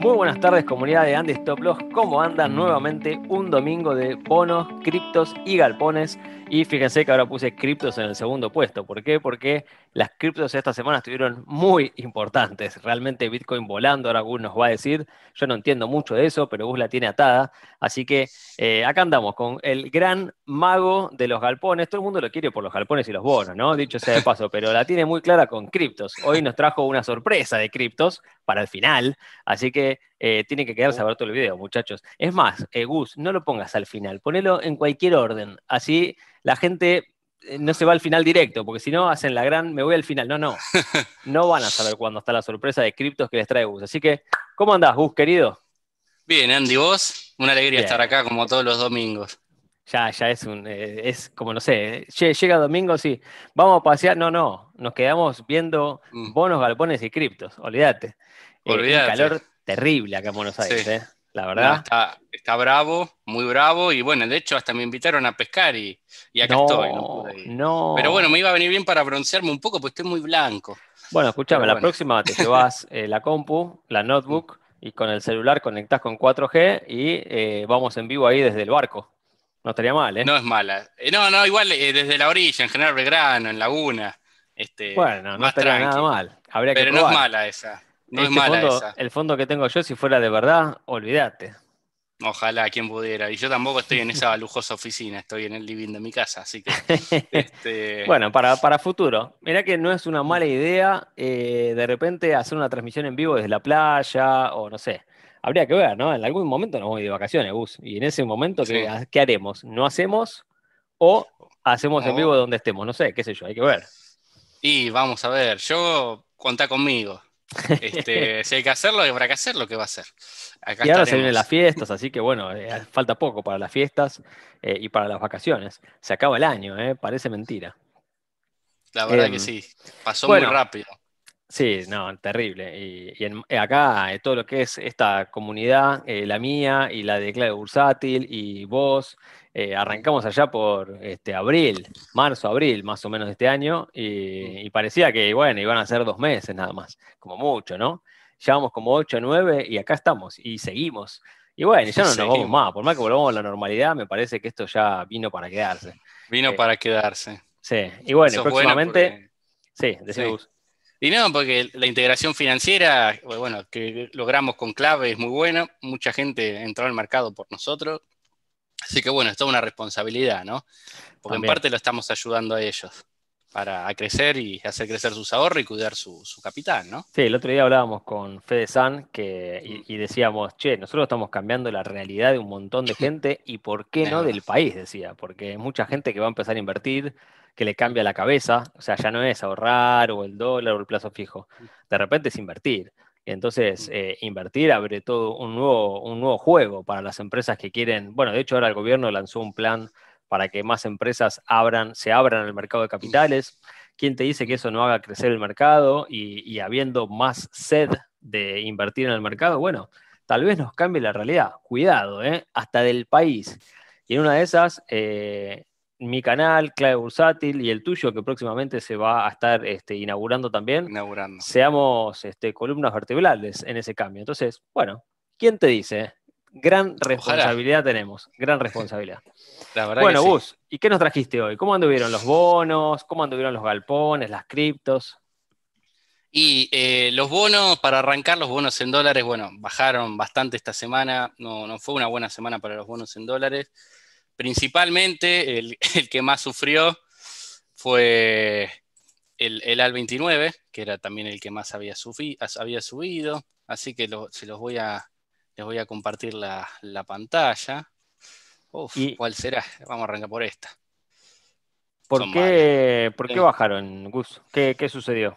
Muy buenas tardes comunidad de Andy Stop Loss, ¿cómo andan? Nuevamente un domingo de bonos, criptos y galpones y fíjense que ahora puse criptos en el segundo puesto. ¿Por qué? Porque las criptos esta semana estuvieron muy importantes. Realmente Bitcoin volando, ahora Gus nos va a decir. Yo no entiendo mucho de eso, pero Gus la tiene atada. Así que eh, acá andamos con el gran mago de los galpones. Todo el mundo lo quiere por los galpones y los bonos, ¿no? Dicho sea de paso, pero la tiene muy clara con criptos. Hoy nos trajo una sorpresa de criptos para el final. Así que eh, tiene que quedarse todo el video, muchachos. Es más, eh, Gus, no lo pongas al final, ponelo en cualquier orden. Así la gente eh, no se va al final directo, porque si no hacen la gran, me voy al final. No, no. No van a saber cuándo está la sorpresa de criptos que les trae Gus. Así que, ¿cómo andás, Gus, querido? Bien, Andy, vos. Una alegría estar acá como todos los domingos. Ya, ya es un, es como no sé, llega domingo, sí, vamos a pasear, no, no, nos quedamos viendo mm. bonos, galpones y criptos, olvídate. Olvídate terrible acá en Buenos Aires, ¿eh? la verdad. está, bravo, muy bravo, y bueno, de hecho hasta me invitaron a pescar y, acá estoy. Pero bueno, me iba a venir bien para broncearme un poco, porque estoy muy blanco. Bueno, escúchame, la próxima te llevas eh, la compu, la notebook, y con el celular conectás con 4G y eh, vamos en vivo ahí desde el barco. No estaría mal, ¿eh? No es mala. no, no, igual desde la orilla, en General Belgrano, en Laguna. Este, bueno, no estaría nada mal. Habría Pero no es mala esa. No este El fondo que tengo yo, si fuera de verdad, olvídate. Ojalá, quien pudiera. Y yo tampoco estoy en esa lujosa oficina, estoy en el living de mi casa, así que. Este, bueno, para, futuro. Mirá que no es una mala idea eh, de repente hacer una transmisión en vivo desde la playa o no sé. Habría que ver, ¿no? En algún momento nos voy de vacaciones, Gus. Y en ese momento, ¿qué, haremos? ¿No hacemos o hacemos en vivo donde estemos? No sé, qué sé yo, hay que ver. Y vamos a ver, yo contá conmigo este, si hay que hacerlo, habrá que hacer lo que va a hacer. y ahora se vienen las fiestas, así que bueno, eh, falta poco para las fiestas eh, y para las vacaciones. Se acaba el año, eh, parece mentira. La verdad que em, sí, pasó muy rápido. Sí, no, terrible. Y, en, acá eh, todo lo que es esta comunidad, eh, la mía y la de Claudio Bursátil y vos, eh, arrancamos allá por este, abril, marzo, abril más o menos de este año, mm. y, parecía que, bueno, iban a ser dos meses nada más, como mucho, ¿no? Llevamos como ocho, nueve y acá estamos y seguimos. Y bueno, ya no nos vamos más, por más que volvamos a la normalidad, me parece que esto ya vino para quedarse. Vino para quedarse. Sí, y bueno, próximamente... Sí, Sí y no, porque la integración financiera, bueno, que logramos con clave es muy buena, mucha gente entró al mercado por nosotros, así que bueno, es toda una responsabilidad, ¿no? Porque en parte lo estamos ayudando a ellos para crecer y hacer crecer sus ahorros y cuidar su, capital, ¿no? Sí, el otro día hablábamos con Fede San mm. y, decíamos, che, nosotros estamos cambiando la realidad de un montón de gente y por qué no del país, decía, porque mucha gente que va a empezar a invertir que le cambia la cabeza, o sea, ya no es ahorrar o el dólar o el plazo fijo, mm. de repente es invertir. Entonces, mm. eh, invertir abre todo un nuevo, un nuevo juego para las empresas que quieren, bueno, de hecho ahora el gobierno lanzó un plan para que más empresas abran, se abran al mercado de capitales. ¿Quién te dice que eso no haga crecer el mercado y, habiendo más sed de invertir en el mercado? Bueno, tal vez nos cambie la realidad. Cuidado, ¿eh? hasta del país. Y en una de esas, eh, mi canal, Clave Bursátil, y el tuyo, que próximamente se va a estar este, inaugurando también, inaugurando. seamos este, columnas vertebrales en ese cambio. Entonces, bueno, ¿quién te dice? Gran responsabilidad tenemos, gran responsabilidad. La verdad bueno, ¿y qué nos trajiste hoy? ¿Cómo anduvieron los bonos? ¿Cómo anduvieron los galpones, las criptos? Y eh, los bonos, para arrancar, los bonos en dólares, bueno, bajaron bastante esta semana, no, no fue una buena semana para los bonos en dólares. Principalmente el, que más sufrió fue el, AL29, que era también el que más había, subido. Así que se los voy a, les voy a compartir la, pantalla. Uf, ¿cuál será? Vamos a arrancar por esta. ¿Por, qué, bajaron, Gus? ¿Qué, ¿Qué sucedió?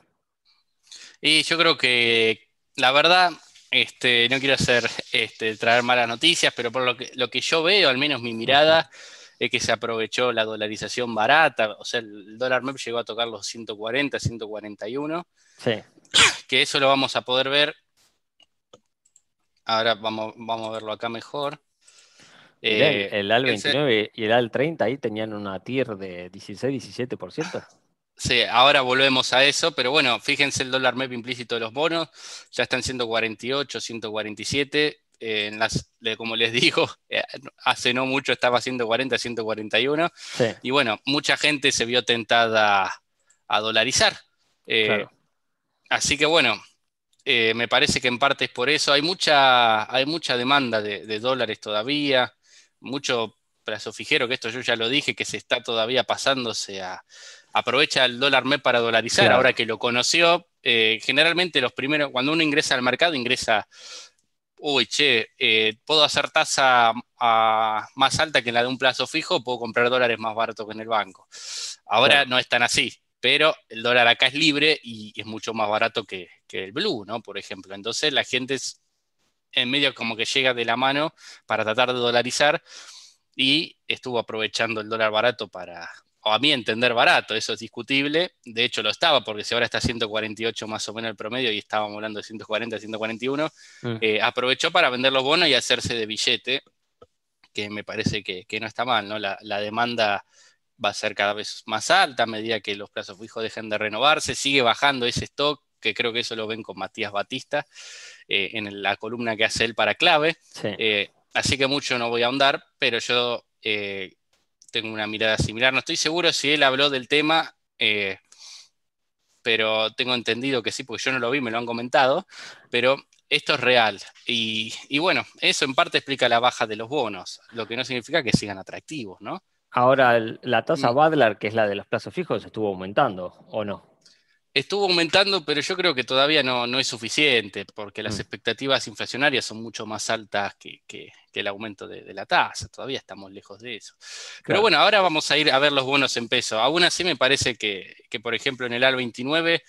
Y yo creo que, la verdad, este, no quiero hacer este, traer malas noticias, pero por lo que, lo que yo veo, al menos mi mirada, es que se aprovechó la dolarización barata, o sea, el dólar MEP llegó a tocar los 140, 141. Sí. Que eso lo vamos a poder ver. Ahora vamos, vamos a verlo acá mejor. el eh, AL29 y el AL30 ahí tenían una tier de 16-17%. Sí, ahora volvemos a eso, pero bueno, fíjense el dólar MEP implícito de los bonos, ya están 148, 147, eh, en las, como les digo, eh, hace no mucho estaba 140, 141, y bueno, mucha gente se vio tentada a, dolarizar. Eh, así que bueno, me parece que en parte es por eso, hay mucha, hay mucha demanda de, dólares todavía, mucho fijero que esto yo ya lo dije, que se está todavía pasándose a aprovecha el dólar MEP para dolarizar, ahora que lo conoció, eh, generalmente los primeros, cuando uno ingresa al mercado, ingresa, uy, che, eh, puedo hacer tasa más alta que la de un plazo fijo, puedo comprar dólares más barato que en el banco. Ahora no es tan así, pero el dólar acá es libre y es mucho más barato que, que el blue, ¿no? Por ejemplo. Entonces la gente es, en medio como que llega de la mano para tratar de dolarizar y estuvo aprovechando el dólar barato para, o a mí entender, barato, eso es discutible. De hecho, lo estaba, porque si ahora está 148 más o menos el promedio y estábamos hablando de 140, 141, mm. eh, aprovechó para vender los bonos y hacerse de billete, que me parece que, no está mal, ¿no? La, demanda va a ser cada vez más alta a medida que los plazos fijos dejen de renovarse, sigue bajando ese stock, que creo que eso lo ven con Matías Batista eh, en la columna que hace él para clave. Eh, así que mucho no voy a ahondar, pero yo tengo una mirada similar. No estoy seguro si él habló del tema, eh, pero tengo entendido que sí, porque yo no lo vi, me lo han comentado, pero esto es real. Y, bueno, eso en parte explica la baja de los bonos, lo que no significa que sigan atractivos, ¿no? Ahora, la tasa mm. Badlar, que es la de los plazos fijos, estuvo aumentando, ¿o no? estuvo aumentando, pero yo creo que todavía no, no es suficiente, porque las mm. expectativas inflacionarias son mucho más altas que, el aumento de, la tasa, todavía estamos lejos de eso. Pero bueno, ahora vamos a ir a ver los bonos en peso. Aún así me parece que, por ejemplo, en el AL 29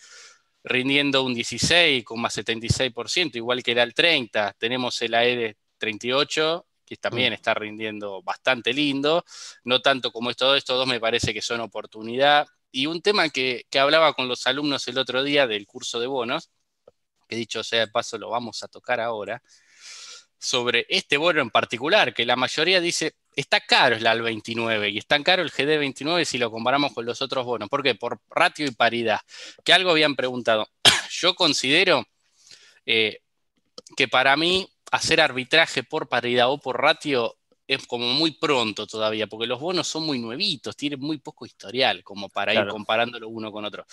rindiendo un 16,76%, igual que el AL 30, tenemos el AED 38 que también mm. está rindiendo bastante lindo, no tanto como todo estos dos me parece que son oportunidad, y un tema que, hablaba con los alumnos el otro día del curso de bonos, que dicho sea de paso lo vamos a tocar ahora, sobre este bono en particular, que la mayoría dice, está caro el AL 29 y está caro el GD 29 si lo comparamos con los otros bonos. ¿Por qué? Por ratio y paridad, que algo habían preguntado. Yo considero eh, que para mí hacer arbitraje por paridad o por ratio es como muy pronto todavía, porque los bonos son muy nuevitos, tienen muy poco historial, como para ir comparándolo uno con otro.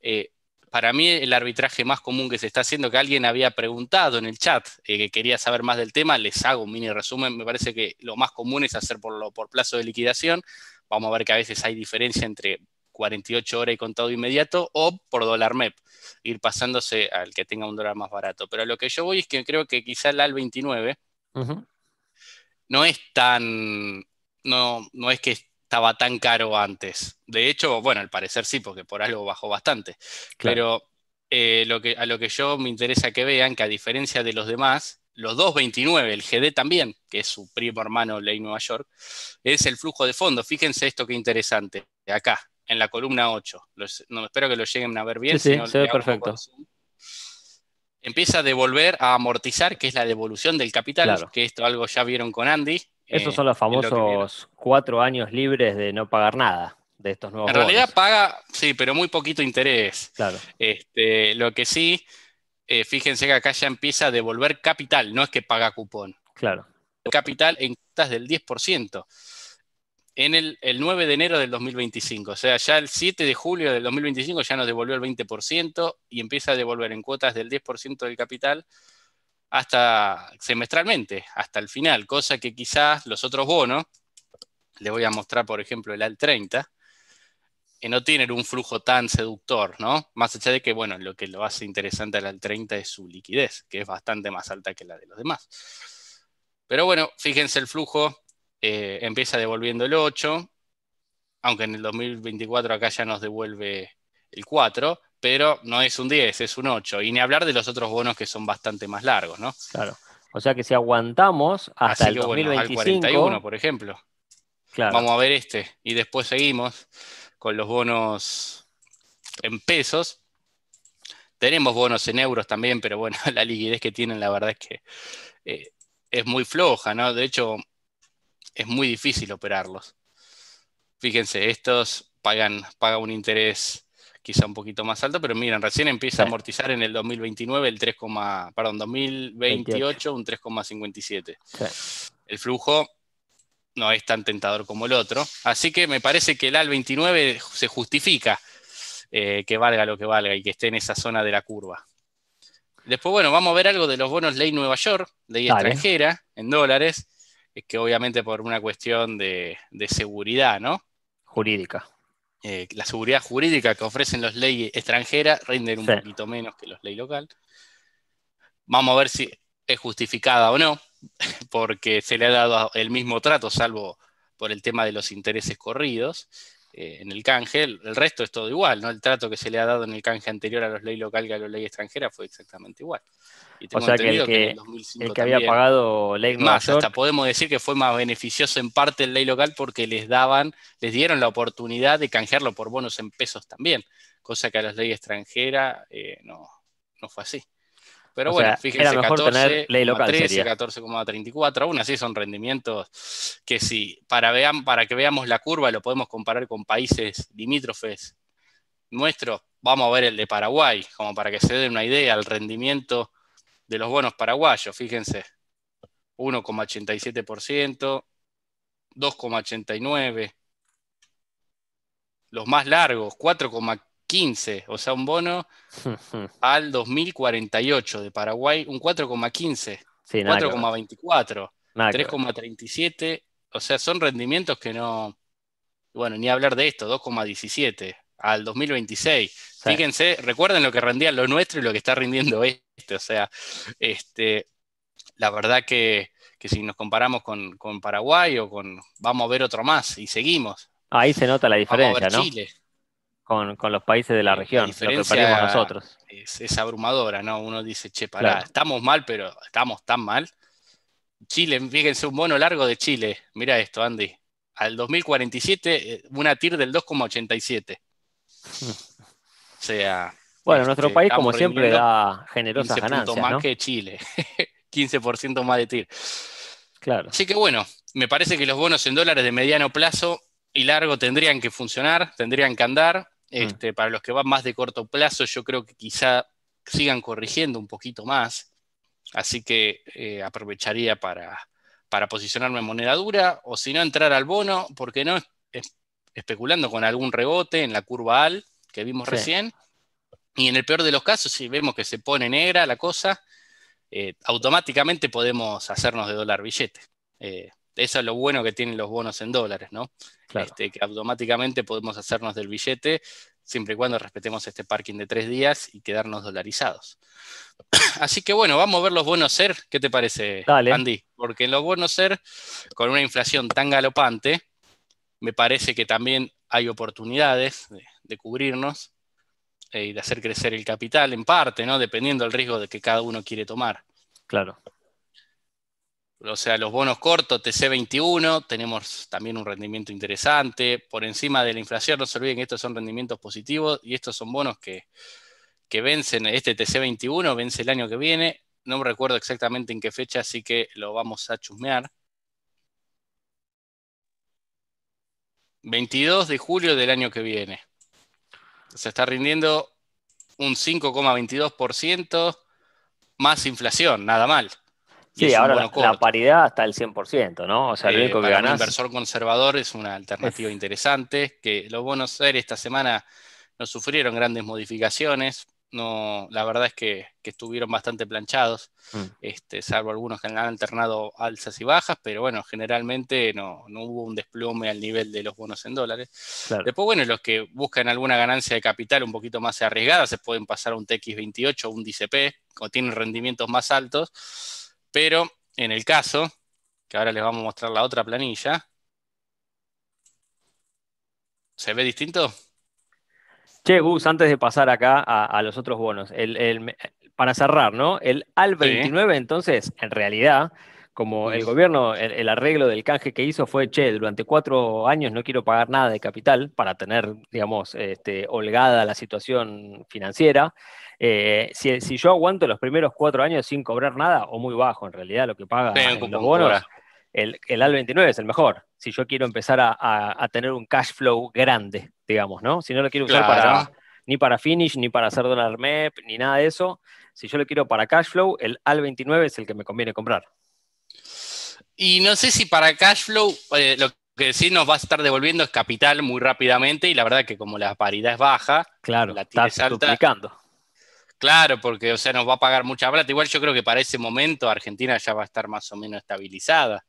Eh, para mí el arbitraje más común que se está haciendo, que alguien había preguntado en el chat, eh, que quería saber más del tema, les hago un mini resumen, me parece que lo más común es hacer por, lo, por plazo de liquidación, vamos a ver que a veces hay diferencia entre 48 horas y contado inmediato o por dólar MEP, ir pasándose al que tenga un dólar más barato. Pero lo que yo voy es que creo que quizá el al 29 no es tan, no, no es que estaba tan caro antes. De hecho, bueno, al parecer sí, porque por algo bajó bastante. Pero eh, lo que, a lo que yo me interesa que vean, que a diferencia de los demás, los 229, el GD también, que es su primo hermano Ley Nueva York, es el flujo de fondo. Fíjense esto que interesante, acá, en la columna 8. no, espero que lo lleguen a ver bien. Sí, se ve perfecto empieza a devolver, a amortizar, que es la devolución del capital, que esto algo ya vieron con Andy. Esos eh, son los famosos cuatro años libres de no pagar nada de estos nuevos. En realidad paga, sí, pero muy poquito interés. Claro. Este, lo que sí, eh, fíjense que acá ya empieza a devolver capital, no es que paga cupón. Claro. Capital en cuotas del 10% en el, 9 de enero del 2025. O sea, ya el 7 de julio del 2025 ya nos devolvió el 20% y empieza a devolver en cuotas del 10% del capital hasta semestralmente, hasta el final, cosa que quizás los otros bonos, le voy a mostrar por ejemplo el AL30, que no tienen un flujo tan seductor, ¿no? Más allá de que, bueno, lo que lo hace interesante al AL30 es su liquidez, que es bastante más alta que la de los demás. Pero bueno, fíjense el flujo eh, empieza devolviendo el 8, aunque en el 2024 acá ya nos devuelve el 4, pero no es un 10, es un 8. Y ni hablar de los otros bonos que son bastante más largos, ¿no? Claro. O sea que si aguantamos hasta el 41, por ejemplo. Vamos a ver este. Y después seguimos con los bonos en pesos. Tenemos bonos en euros también, pero bueno, la liquidez que tienen, la verdad es que eh, es muy floja, ¿no? De hecho, es muy difícil operarlos. Fíjense, estos pagan, pagan un interés quizá un poquito más alto, pero miren, recién empieza a amortizar en el 2029 el 3, 2028 un 3,57. El flujo no es tan tentador como el otro, así que me parece que el AL 29 se justifica eh, que valga lo que valga y que esté en esa zona de la curva. Después, bueno, vamos a ver algo de los bonos ley Nueva York, ley extranjera, en dólares es que obviamente por una cuestión de, seguridad, ¿no? Jurídica. Eh, la seguridad jurídica que ofrecen las leyes extranjeras rinden un poquito menos que las leyes local. Vamos a ver si es justificada o no, porque se le ha dado el mismo trato, salvo por el tema de los intereses corridos. Eh, en el canje, el, resto es todo igual, ¿no? El trato que se le ha dado en el canje anterior a los ley locales que a los ley extranjera fue exactamente igual. Y o sea que el que, había pagado ley más, hasta podemos decir que fue más beneficioso en parte el ley local porque les daban, les dieron la oportunidad de canjearlo por bonos en pesos también, cosa que a las leyes extranjera eh, no, no fue así. Pero bueno, fíjense, mejor 14, 14,34, aún así son rendimientos que si para, vean, para que veamos la curva lo podemos comparar con países limítrofes nuestros, vamos a ver el de Paraguay, como para que se den una idea al rendimiento de los bonos paraguayos, fíjense, 1,87%, 2,89%, los más largos, 4,5%. 15, o sea, un bono al 2048 de Paraguay, un 4,15, 4,24, 3,37, o sea, son rendimientos que no, bueno, ni hablar de esto, 2,17 al 2026. Fíjense, recuerden lo que rendía lo nuestro y lo que está rindiendo este, o sea, este, la verdad que, si nos comparamos con, Paraguay o con, vamos a ver otro más y seguimos. Ahí se nota la diferencia, ¿no? con, los países de la eh, región, la lo nosotros. Es, abrumadora, ¿no? Uno dice, che, pará, estamos mal, pero estamos tan mal. Chile, fíjense, un bono largo de Chile. Mira esto, Andy. Al 2047, eh, una TIR del 2,87. o sea. Bueno, nuestro este, país, como siempre, da generosas 15 ganancias. más que Chile. 15% más de TIR. Claro. Así que bueno, me parece que los bonos en dólares de mediano plazo y largo tendrían que funcionar, tendrían que andar. Mm. Este, para los que van más de corto plazo, yo creo que quizá sigan corrigiendo un poquito más. Así que eh, aprovecharía para, posicionarme en moneda dura o si no entrar al bono, porque no especulando con algún rebote en la curva AL que vimos recién. Y en el peor de los casos, si vemos que se pone negra la cosa, eh, automáticamente podemos hacernos de dólar billete. Eh, eso es lo bueno que tienen los bonos en dólares, ¿no? Este, que automáticamente podemos hacernos del billete siempre y cuando respetemos este parking de tres días y quedarnos dolarizados. Así que bueno, vamos a ver los bonos ser. ¿Qué te parece, Andy? Porque en los bonos ser, con una inflación tan galopante, me parece que también hay oportunidades de, cubrirnos eh, y de hacer crecer el capital en parte, ¿no? Dependiendo del riesgo de que cada uno quiere tomar. Claro. O sea, los bonos cortos, TC21, tenemos también un rendimiento interesante. Por encima de la inflación, no se olviden que estos son rendimientos positivos y estos son bonos que, que vencen. Este TC21 vence el año que viene. No me recuerdo exactamente en qué fecha, así que lo vamos a chusmear. 22 de julio del año que viene. Se está rindiendo un 5,22% más inflación, nada mal. Sí, ahora la paridad hasta el 100%, ¿no? O sea, lo eh, único que Un inversor conservador es una alternativa interesante, que los bonos aires esta semana no sufrieron grandes modificaciones, no, la verdad es que, estuvieron bastante planchados, mm. este, salvo algunos que han alternado alzas y bajas, pero bueno, generalmente no, hubo un desplome al nivel de los bonos en dólares. Después, bueno, los que buscan alguna ganancia de capital un poquito más arriesgada se pueden pasar a un TX28 o un DCP, o tienen rendimientos más altos pero en el caso, que ahora les vamos a mostrar la otra planilla, ¿se ve distinto? Che, Gus, antes de pasar acá a, los otros bonos, para cerrar, ¿no? El al 29, entonces, en realidad, como el gobierno, el, arreglo del canje que hizo fue, che, durante cuatro años no quiero pagar nada de capital para tener, digamos, este, holgada la situación financiera. Eh, si, yo aguanto los primeros cuatro años sin cobrar nada, o muy bajo en realidad lo que paga los bonos, el, AL29 es el mejor. Si yo quiero empezar a, tener un cash flow grande, digamos, ¿no? Si no lo quiero usar para ni para finish, ni para hacer dólar MEP, ni nada de eso. Si yo lo quiero para cash flow, el AL29 es el que me conviene comprar. Y no sé si para cash flow, eh, lo que sí nos va a estar devolviendo es capital muy rápidamente y la verdad que como la paridad es baja, claro, la está duplicando. Claro, porque o sea, nos va a pagar mucha plata. Igual yo creo que para ese momento Argentina ya va a estar más o menos estabilizada.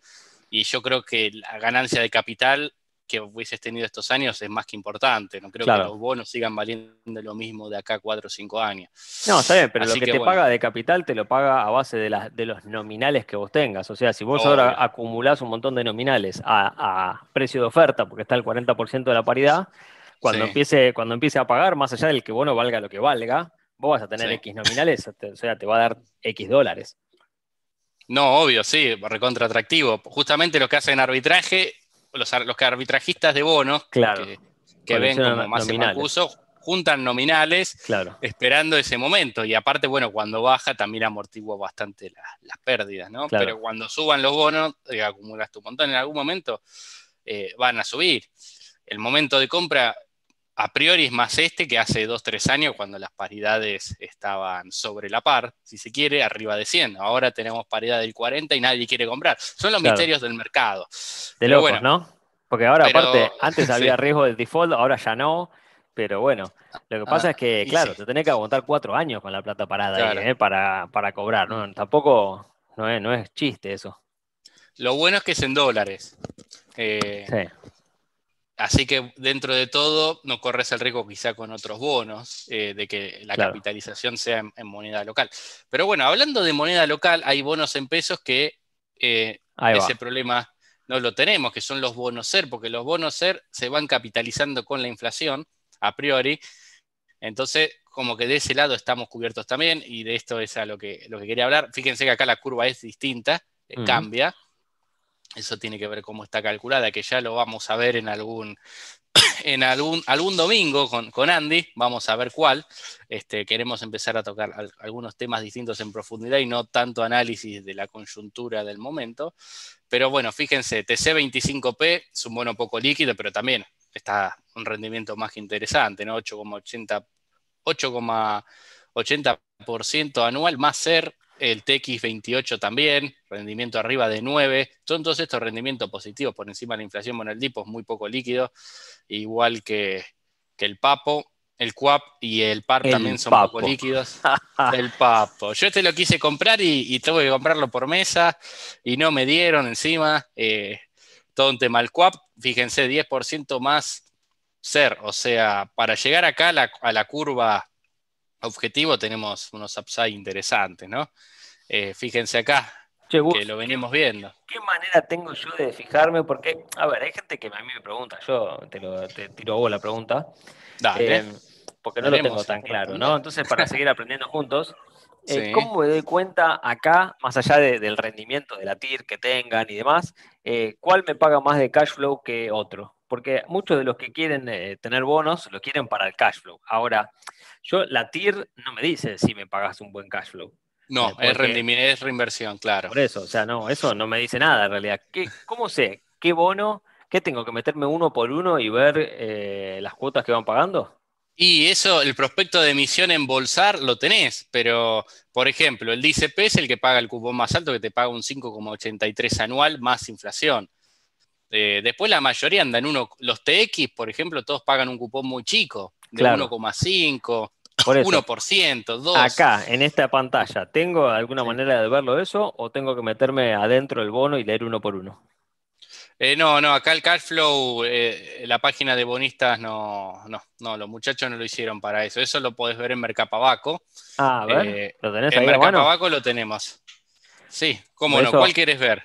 Y yo creo que la ganancia de capital que hubieses tenido estos años es más que importante. No creo que los bonos sigan valiendo lo mismo de acá cuatro o cinco años. No, está pero lo que, te paga de capital te lo paga a base de, de los nominales que vos tengas. O sea, si vos ahora acumulás un montón de nominales a, precio de oferta, porque está el 40% de la paridad, cuando, empiece, cuando empiece a pagar, más allá del que bono valga lo que valga, vos vas a tener X nominales, o sea, te va a dar X dólares. No, obvio, sí, recontra atractivo. Justamente lo que hacen arbitraje los, los arbitrajistas de bonos que, ven como más acuso juntan nominales esperando ese momento. Y aparte, bueno, cuando baja también amortigua bastante las pérdidas, ¿no? Pero cuando suban los bonos, eh, acumulas tu montón. En algún momento eh, van a subir. El momento de compra a priori es más este que hace dos tres años cuando las paridades estaban sobre la par, si se quiere, arriba de 100. Ahora tenemos paridad del 40 y nadie quiere comprar. Son los misterios del mercado. De locos, ¿no? Porque ahora aparte, antes había riesgo de default, ahora ya no. Pero bueno, lo que pasa ah, es que, claro, te tenés que aguantar cuatro años con la plata parada ¿eh? para, cobrar. Tampoco no es, no es chiste eso. Lo bueno es que es en dólares. Eh, sí. Así que dentro de todo no corres el riesgo quizá con otros bonos eh, de que la capitalización sea en, moneda local. Pero bueno, hablando de moneda local, hay bonos en pesos que eh, ese problema no lo tenemos, que son los bonos ser, porque los bonos ser se van capitalizando con la inflación a priori. Entonces, como que de ese lado estamos cubiertos también y de esto es a lo que, lo que quería hablar. Fíjense que acá la curva es distinta, eh, cambia. Eso tiene que ver cómo está calculada, que ya lo vamos a ver en algún, en algún, algún domingo con, Andy, vamos a ver cuál. Este, queremos empezar a tocar algunos temas distintos en profundidad y no tanto análisis de la coyuntura del momento. Pero bueno, fíjense, TC25P es un bono poco líquido, pero también está un rendimiento más interesante, ¿no? 8,80% anual más ser el TX28 también, rendimiento arriba de 9. Son todos estos rendimientos positivos por encima de la inflación dipo es muy poco líquido, igual que, el Papo. El Cuap y el Par también son poco líquidos. el Papo. Yo este lo quise comprar y, tuve que comprarlo por mesa y no me dieron encima. Eh, todo un tema. El Cuap, fíjense, 10% más ser. O sea, para llegar acá a la curva objetivo tenemos unos upside interesantes, ¿no? Eh, fíjense acá, que lo venimos viendo. ¿Qué manera tengo yo de fijarme? Porque, a ver, hay gente que a mí me pregunta, yo te, tiro a vos la pregunta. Eh, porque no lo tengo tan claro, ¿no? Entonces, para seguir aprendiendo juntos, eh, ¿cómo me doy cuenta acá, más allá del rendimiento de la TIR que tengan y demás, cuál me paga más de cash flow que otro? Porque muchos de los que quieren tener bonos lo quieren para el cash flow. Ahora, yo, la TIR no me dice si me pagas un buen cash flow. No, eh, es, rendimiento es, reinversión, claro. Por eso, o sea, no, eso no me dice nada en realidad. ¿Cómo sé? ¿Qué bono? ¿Qué tengo que meterme uno por uno y ver eh, las cuotas que van pagando? Y eso, el prospecto de emisión en bolsar lo tenés, pero por ejemplo, el DCP es el que paga el cupón más alto, que te paga un 5,83 anual más inflación. Eh, después la mayoría andan uno, los TX, por ejemplo, todos pagan un cupón muy chico, de 1,5. 1%, 2%. Acá, en esta pantalla, ¿tengo alguna manera de verlo eso o tengo que meterme adentro del bono y leer uno por uno? Eh, no, no, acá el cash flow, eh, la página de bonistas no, no, no, los muchachos no lo hicieron para eso. Eso lo podés ver en Mercapabaco. Ah, a ver, eh, ¿lo En Mercapabaco lo tenemos. Sí, cómo no, ¿cuál quieres ver?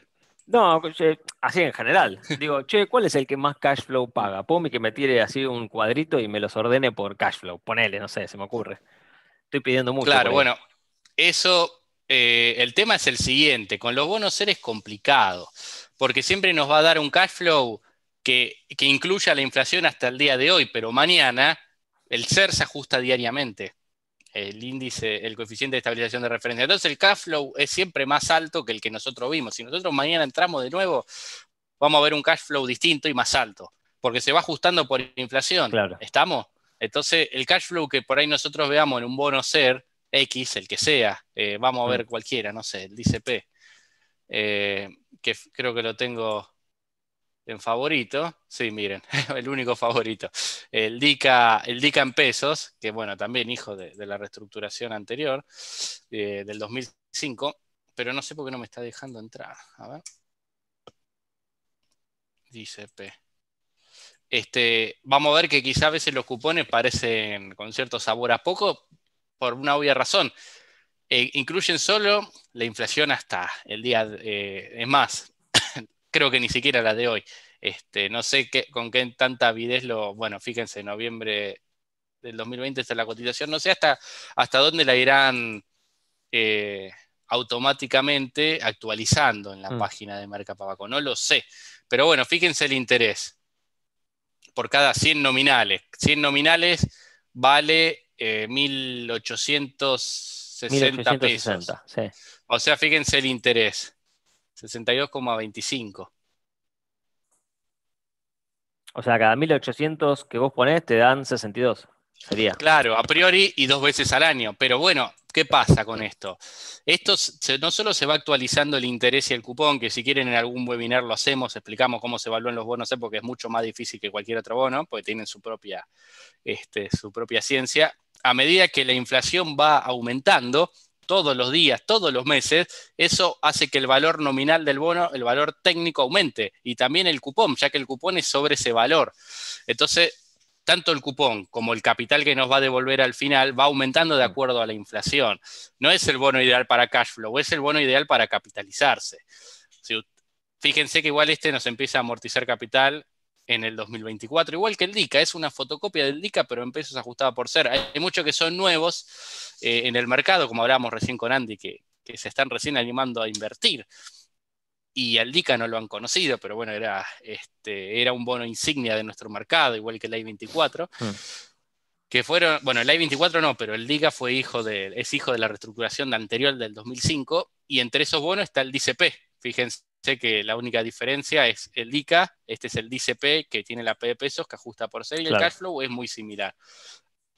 No, eh, así en general. Digo, che, ¿cuál es el que más cash flow paga? Pum, que me tire así un cuadrito y me los ordene por cash flow. Ponele, no sé, se me ocurre. Estoy pidiendo mucho. Claro, bueno, eso, eh, el tema es el siguiente. Con los bonos seres es complicado, porque siempre nos va a dar un cash flow que, que incluya la inflación hasta el día de hoy, pero mañana el ser se ajusta diariamente el índice, el coeficiente de estabilización de referencia. Entonces el cash flow es siempre más alto que el que nosotros vimos. Si nosotros mañana entramos de nuevo, vamos a ver un cash flow distinto y más alto, porque se va ajustando por inflación. Claro. ¿Estamos? Entonces el cash flow que por ahí nosotros veamos en un bono ser X, el que sea, eh, vamos a ver cualquiera, no sé, el DCP, eh, que creo que lo tengo en favorito, sí, miren, el único favorito, el DICA, el en pesos, que bueno, también hijo de, la reestructuración anterior, eh, del 2005, pero no sé por qué no me está dejando entrar. A ver. Dice P. Este, vamos a ver que quizá a veces los cupones parecen con cierto sabor a poco, por una obvia razón. Eh, incluyen solo la inflación hasta el día, eh, es más, creo que ni siquiera la de hoy. Este, no sé qué, con qué tanta avidez lo. Bueno, fíjense, noviembre del 2020 está la cotización. No sé hasta, hasta dónde la irán eh, automáticamente actualizando en la mm. página de Marca Pabaco. No lo sé. Pero bueno, fíjense el interés. Por cada 100 nominales. 100 nominales vale 1.860 eh, pesos. Sí. O sea, fíjense el interés. 62,25. O sea, cada 1800 que vos ponés te dan 62. Sería. Claro, a priori y dos veces al año. Pero bueno, ¿qué pasa con esto? Esto no solo se va actualizando el interés y el cupón, que si quieren en algún webinar lo hacemos, explicamos cómo se evalúan los bonos, ¿eh? porque es mucho más difícil que cualquier otro bono, porque tienen su propia, este, su propia ciencia. A medida que la inflación va aumentando, todos los días, todos los meses, eso hace que el valor nominal del bono, el valor técnico aumente y también el cupón, ya que el cupón es sobre ese valor. Entonces, tanto el cupón como el capital que nos va a devolver al final va aumentando de mm. acuerdo a la inflación. No es el bono ideal para cash flow, es el bono ideal para capitalizarse. fíjense que igual este nos empieza a amortizar capital en el 2024. Igual que el DICA, es una fotocopia del DICA, pero en pesos ajustada por ser. Hay, muchos que son nuevos eh, en el mercado, como hablábamos recién con Andy, que, se están recién animando a invertir. Y al DICA no lo han conocido, pero bueno, era, este, era un bono insignia de nuestro mercado, igual que el I-24. Mm. que fueron, bueno, el I-24 no, pero el DICA fue hijo de, es hijo de la reestructuración anterior del 2005, y entre esos bonos está el DCP, fíjense Sé que la única diferencia es el ICA, este es el DCP que tiene la P de pesos que ajusta por ser y el cash flow es muy similar.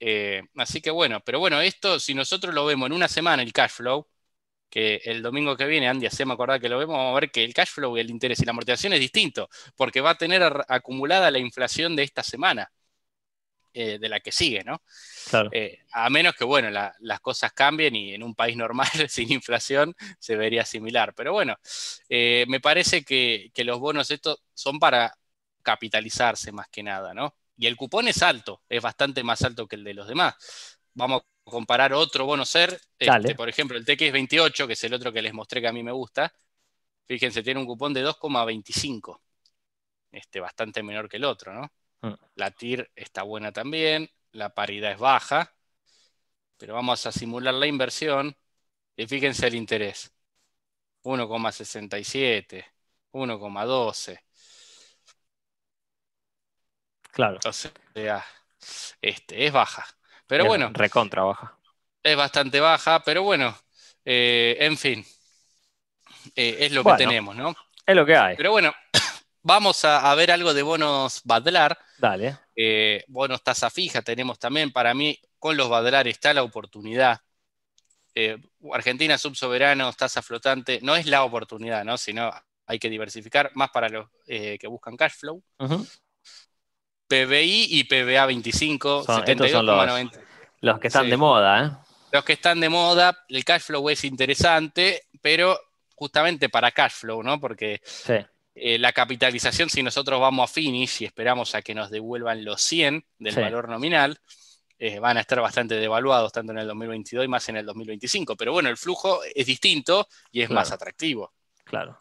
Eh, así que bueno, pero bueno, esto si nosotros lo vemos en una semana el cash flow, que el domingo que viene, Andy, me acordar que lo vemos, vamos a ver que el cash flow, el interés y la amortización es distinto, porque va a tener acumulada la inflación de esta semana. Eh, de la que sigue, ¿no? Eh, a menos que, bueno, las cosas cambien y en un país normal, sin inflación, se vería similar. Pero bueno, eh, me parece que, los bonos estos son para capitalizarse más que nada, ¿no? Y el cupón es alto, es bastante más alto que el de los demás. Vamos a comparar otro bono ser, este, por ejemplo, el TX28, que es el otro que les mostré que a mí me gusta. Fíjense, tiene un cupón de 2,25, este, bastante menor que el otro, ¿no? Mm. La TIR está buena también, la paridad es baja, pero vamos a simular la inversión y fíjense el interés. 1,67, 1,12. Claro. este, es baja. Pero bueno. Recontra baja. Es bastante baja, pero bueno, eh, en fin. Eh, es lo que tenemos, ¿no? Es lo que hay. Pero bueno, vamos a, a ver algo de bonos Badlar. Dale. bonos eh, tasa fija tenemos también. Para mí, con los Badlar está la oportunidad. Eh, Argentina subsoberanos, tasa flotante, no es la oportunidad, ¿no? Sino hay que diversificar más para los eh, que buscan cash flow. PBI y PBA 25, son los, que están de moda, Los que están de moda, el cash flow es interesante, pero justamente para cash flow, ¿no? Porque sí. Eh, la capitalización, si nosotros vamos a finish y esperamos a que nos devuelvan los 100 del valor nominal, eh, van a estar bastante devaluados tanto en el 2022 y más en el 2025. Pero bueno, el flujo es distinto y es más atractivo. Claro.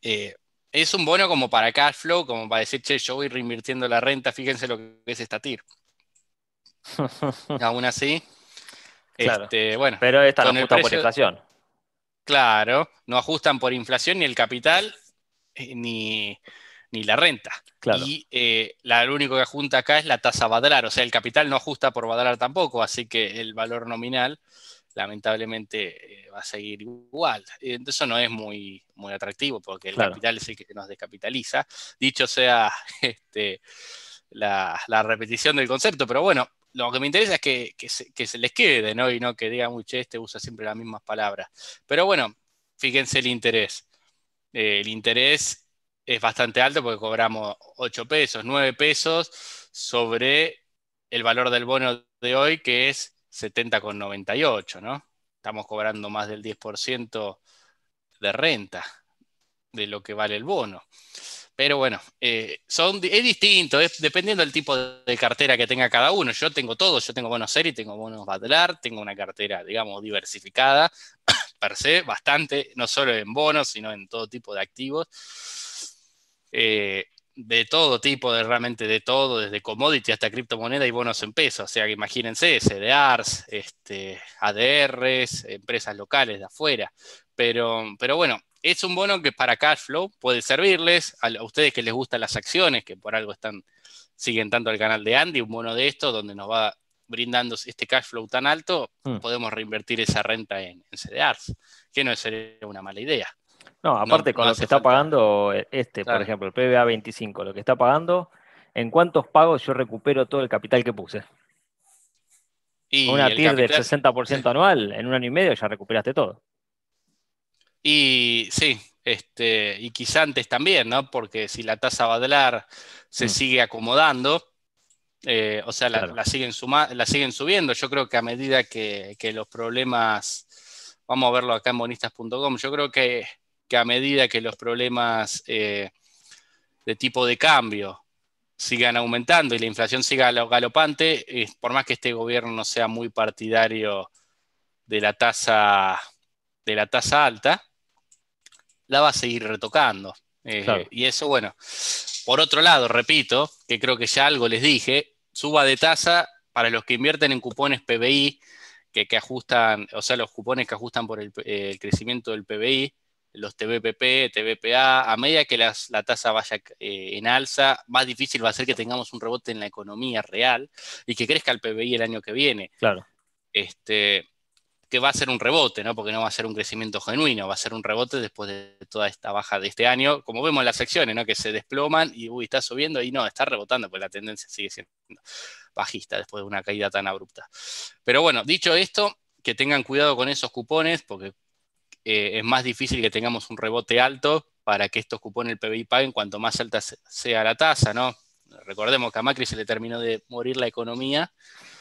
Eh, es un bono como para cash flow, como para decir, che, yo voy reinvirtiendo la renta, fíjense lo que es esta TIR. Aún así, este, bueno. Pero esta no ajustan por inflación. Claro, no ajustan por inflación ni el capital eh, ni, la renta. Y eh, lo único que junta acá es la tasa Badlar, o sea, el capital no ajusta por Badlar tampoco, así que el valor nominal lamentablemente eh, va a seguir igual. Entonces eso no es muy, muy atractivo porque el capital es el que nos descapitaliza. Dicho sea este, la, repetición del concepto, pero bueno, lo que me interesa es que, que, se, les quede, ¿no? Y no que digan, mucho este usa siempre las mismas palabras. Pero bueno, fíjense el interés. Eh, el interés es bastante alto porque cobramos 8 pesos, 9 pesos sobre el valor del bono de hoy que es 70,98, ¿no? Estamos cobrando más del 10% de renta de lo que vale el bono. Pero bueno, eh, son, es distinto, es, dependiendo del tipo de cartera que tenga cada uno. Yo tengo todo, yo tengo bonos serie, tengo bonos Badlar, tengo una cartera, digamos, diversificada, per se bastante, no solo en bonos, sino en todo tipo de activos. Eh, de todo tipo, de realmente de todo, desde commodity hasta criptomonedas y bonos en peso. O sea que imagínense, CDRs, este, ADRs, empresas locales de afuera. Pero, pero bueno, es un bono que para cash flow puede servirles. A, ustedes que les gustan las acciones, que por algo están, siguen tanto el canal de Andy, un bono de esto donde nos va brindando este cash flow tan alto, mm. podemos reinvertir esa renta en, en CDRs, que no sería una mala idea. No, aparte cuando con lo que está pagando eh, este, por ejemplo, el PBA 25, lo que está pagando, ¿en cuántos pagos yo recupero todo el capital que puse? Y una TIR del 60% anual, en un año y medio ya recuperaste todo. Y sí, este, y quizá antes también, ¿no? Porque si la tasa va a delar se mm. sigue acomodando, eh, o sea, la, siguen la siguen subiendo. Yo creo que a medida que, los problemas, vamos a verlo acá en bonistas.com, yo creo que, a medida que los problemas eh, de tipo de cambio sigan aumentando y la inflación siga galopante, eh, por más que este gobierno sea muy partidario de la tasa de la tasa alta, la va a seguir retocando. Y eso, bueno, por otro lado, repito, que creo que ya algo les dije, suba de tasa para los que invierten en cupones PBI, que, ajustan, o sea, los cupones que ajustan por el, crecimiento del PBI, los TBPP, TBPA, a medida que la tasa vaya eh, en alza, más difícil va a ser que tengamos un rebote en la economía real y que crezca el PBI el año que viene. Claro. Este, que va a ser un rebote, ¿no? porque no va a ser un crecimiento genuino, va a ser un rebote después de toda esta baja de este año, como vemos en las secciones, ¿no? que se desploman y uy, está subiendo y no, está rebotando, pues la tendencia sigue siendo bajista después de una caída tan abrupta. Pero bueno, dicho esto, que tengan cuidado con esos cupones, porque eh, es más difícil que tengamos un rebote alto para que estos cupones el PBI paguen cuanto más alta sea la tasa, ¿no? Recordemos que a Macri se le terminó de morir la economía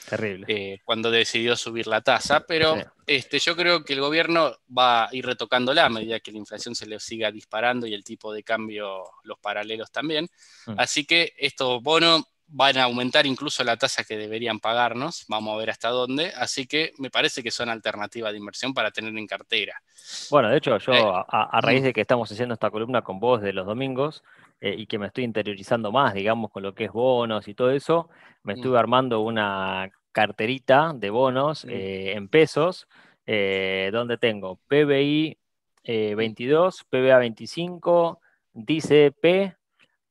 Terrible. Eh, cuando decidió subir la tasa, pero este, yo creo que el gobierno va a ir retocándola a medida que la inflación se le siga disparando y el tipo de cambio, los paralelos también. Mm. Así que estos bonos van a aumentar incluso la tasa que deberían pagarnos, vamos a ver hasta dónde, así que me parece que son alternativas de inversión para tener en cartera. Bueno, de hecho, yo eh, a, raíz mm. de que estamos haciendo esta columna con vos de los domingos eh, y que me estoy interiorizando más, digamos, con lo que es bonos y todo eso, me mm. estuve armando una, carterita de bonos eh, en pesos, eh, donde tengo PBI 22, PBA 25, DCP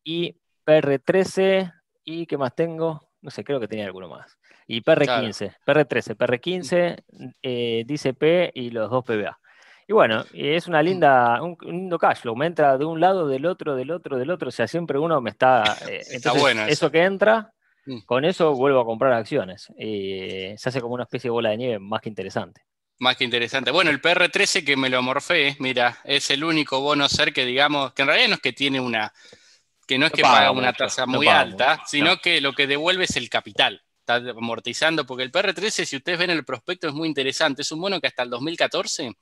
y PR13 y ¿qué más tengo? No sé, creo que tenía alguno más. Y PR15, PR13, PR15, DCP y los dos PBA. Y bueno, es una linda, un, lindo cash flow. Me entra de un lado, del otro, del otro, del otro. O sea, siempre uno me está. Eh, está bueno eso. que entra Mm. Con eso vuelvo a comprar acciones. Eh, se hace como una especie de bola de nieve más que interesante. Más que interesante. Bueno, el PR13 que me lo morfé, mira, es el único bono ser que digamos, que en realidad no es que tiene una, que no es que paga, una tasa muy alta, sino que lo que devuelve es el capital. Está amortizando, porque el PR13, si ustedes ven el prospecto, es muy interesante. Es un bono que hasta el 2014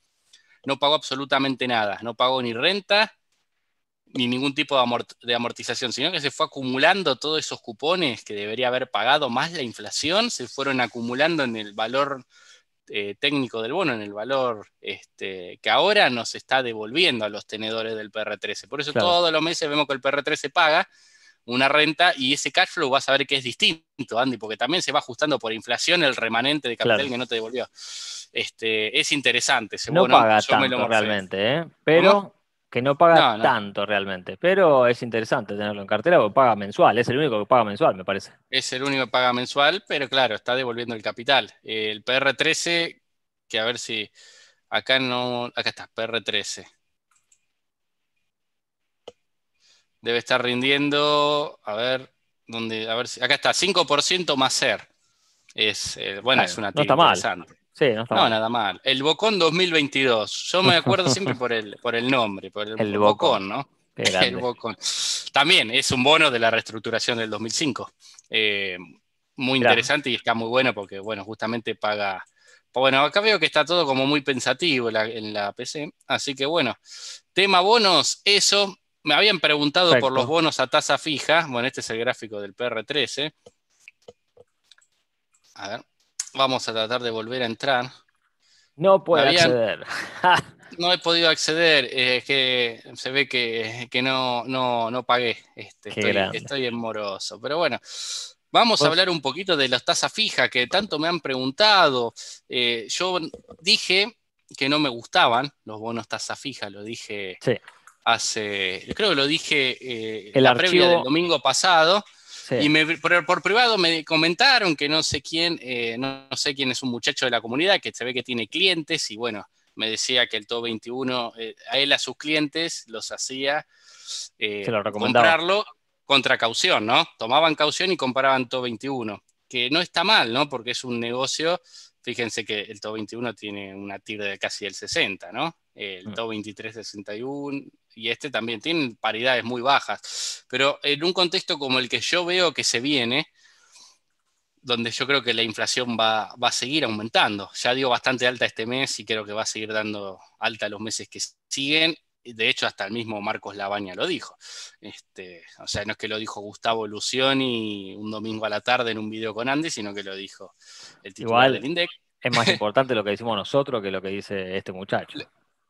no pagó absolutamente nada. No pagó ni renta, ni ningún tipo de, amortización, sino que se fue acumulando todos esos cupones que debería haber pagado, más la inflación, se fueron acumulando en el valor eh, técnico del bono, en el valor este, que ahora nos está devolviendo a los tenedores del PR13. Por eso todos los meses vemos que el PR13 paga una renta y ese cash flow vas a ver que es distinto, Andy, porque también se va ajustando por inflación el remanente de capital que no te devolvió. Este, es interesante. seguro. no paga realmente, ¿eh? pero que no paga tanto realmente, pero es interesante tenerlo en cartera porque paga mensual, es el único que paga mensual, me parece. Es el único que paga mensual, pero claro, está devolviendo el capital. El PR13, que a ver si acá no, acá está, PR13. Debe estar rindiendo, a ver, dónde, a ver si, acá está, 5% más ser. Es, eh, bueno, es una no está no, nada mal. El Bocón 2022. Yo me acuerdo siempre por el, por el nombre, por el, Bocón, ¿no? El Bocón. También es un bono de la reestructuración del 2005. Eh, muy interesante y está muy bueno porque, bueno, justamente paga. Bueno, acá veo que está todo como muy pensativo en la PC. Así que, bueno, tema bonos, eso. Me habían preguntado por los bonos a tasa fija. Bueno, este es el gráfico del PR13. A ver. Vamos a tratar de volver a entrar. No puedo acceder. no he podido acceder, eh, que se ve que, no, no, no, pagué. Este, estoy, en moroso. Pero bueno, vamos a hablar un poquito de las tasas fijas que tanto me han preguntado. Eh, yo dije que no me gustaban los bonos tasa fija, lo dije hace, creo que lo dije eh, el domingo pasado. Y por, privado me comentaron que no sé quién, eh, no, sé quién es un muchacho de la comunidad que se ve que tiene clientes y bueno, me decía que el top 21 eh, a él a sus clientes los hacía eh, comprarlo contra caución, ¿no? Tomaban caución y comparaban top 21, que no está mal, ¿no? Porque es un negocio, fíjense que el top 21 tiene una tira de casi el 60, ¿no? El mm. top 23 61, y este también, tiene paridades muy bajas, pero en un contexto como el que yo veo que se viene, donde yo creo que la inflación va, a seguir aumentando. Ya dio bastante alta este mes y creo que va a seguir dando alta los meses que siguen. De hecho, hasta el mismo Marcos Labaña lo dijo. Este, o sea, no es que lo dijo Gustavo Lucioni un domingo a la tarde en un video con Andy, sino que lo dijo el titular del INDEC. Es más importante lo que decimos nosotros que lo que dice este muchacho.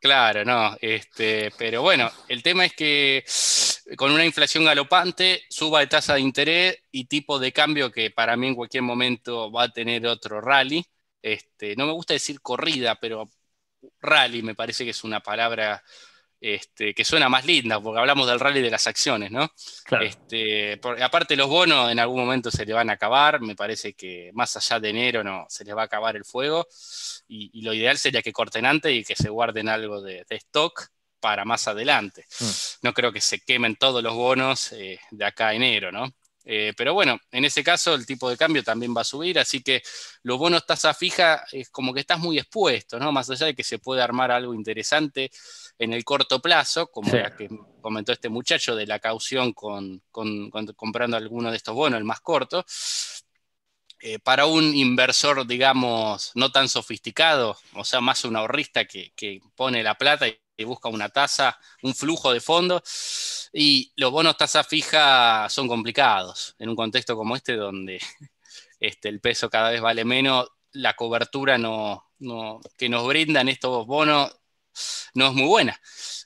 Claro, no. Este, pero bueno, el tema es que con una inflación galopante, suba de tasa de interés y tipo de cambio que para mí en cualquier momento va a tener otro rally. Este, no me gusta decir corrida, pero rally me parece que es una palabra este, que suena más linda, porque hablamos del rally de las acciones, ¿no? Este, aparte los bonos en algún momento se le van a acabar, me parece que más allá de enero no, se les va a acabar el fuego, y, lo ideal sería que corten antes y que se guarden algo de, stock para más adelante. Mm. No creo que se quemen todos los bonos eh, de acá a enero, ¿no? Eh, pero bueno, en ese caso el tipo de cambio también va a subir, así que los bonos tasa fija es como que estás muy expuesto, ¿no? Más allá de que se puede armar algo interesante en el corto plazo, como que comentó este muchacho de la caución con, comprando alguno de estos bonos, el más corto. Eh, para un inversor, digamos, no tan sofisticado, o sea, más un ahorrista que, que pone la plata busca una tasa, un flujo de fondos, y los bonos tasa fija son complicados en un contexto como este donde este, el peso cada vez vale menos, la cobertura no, no, que nos brindan estos bonos no es muy buena.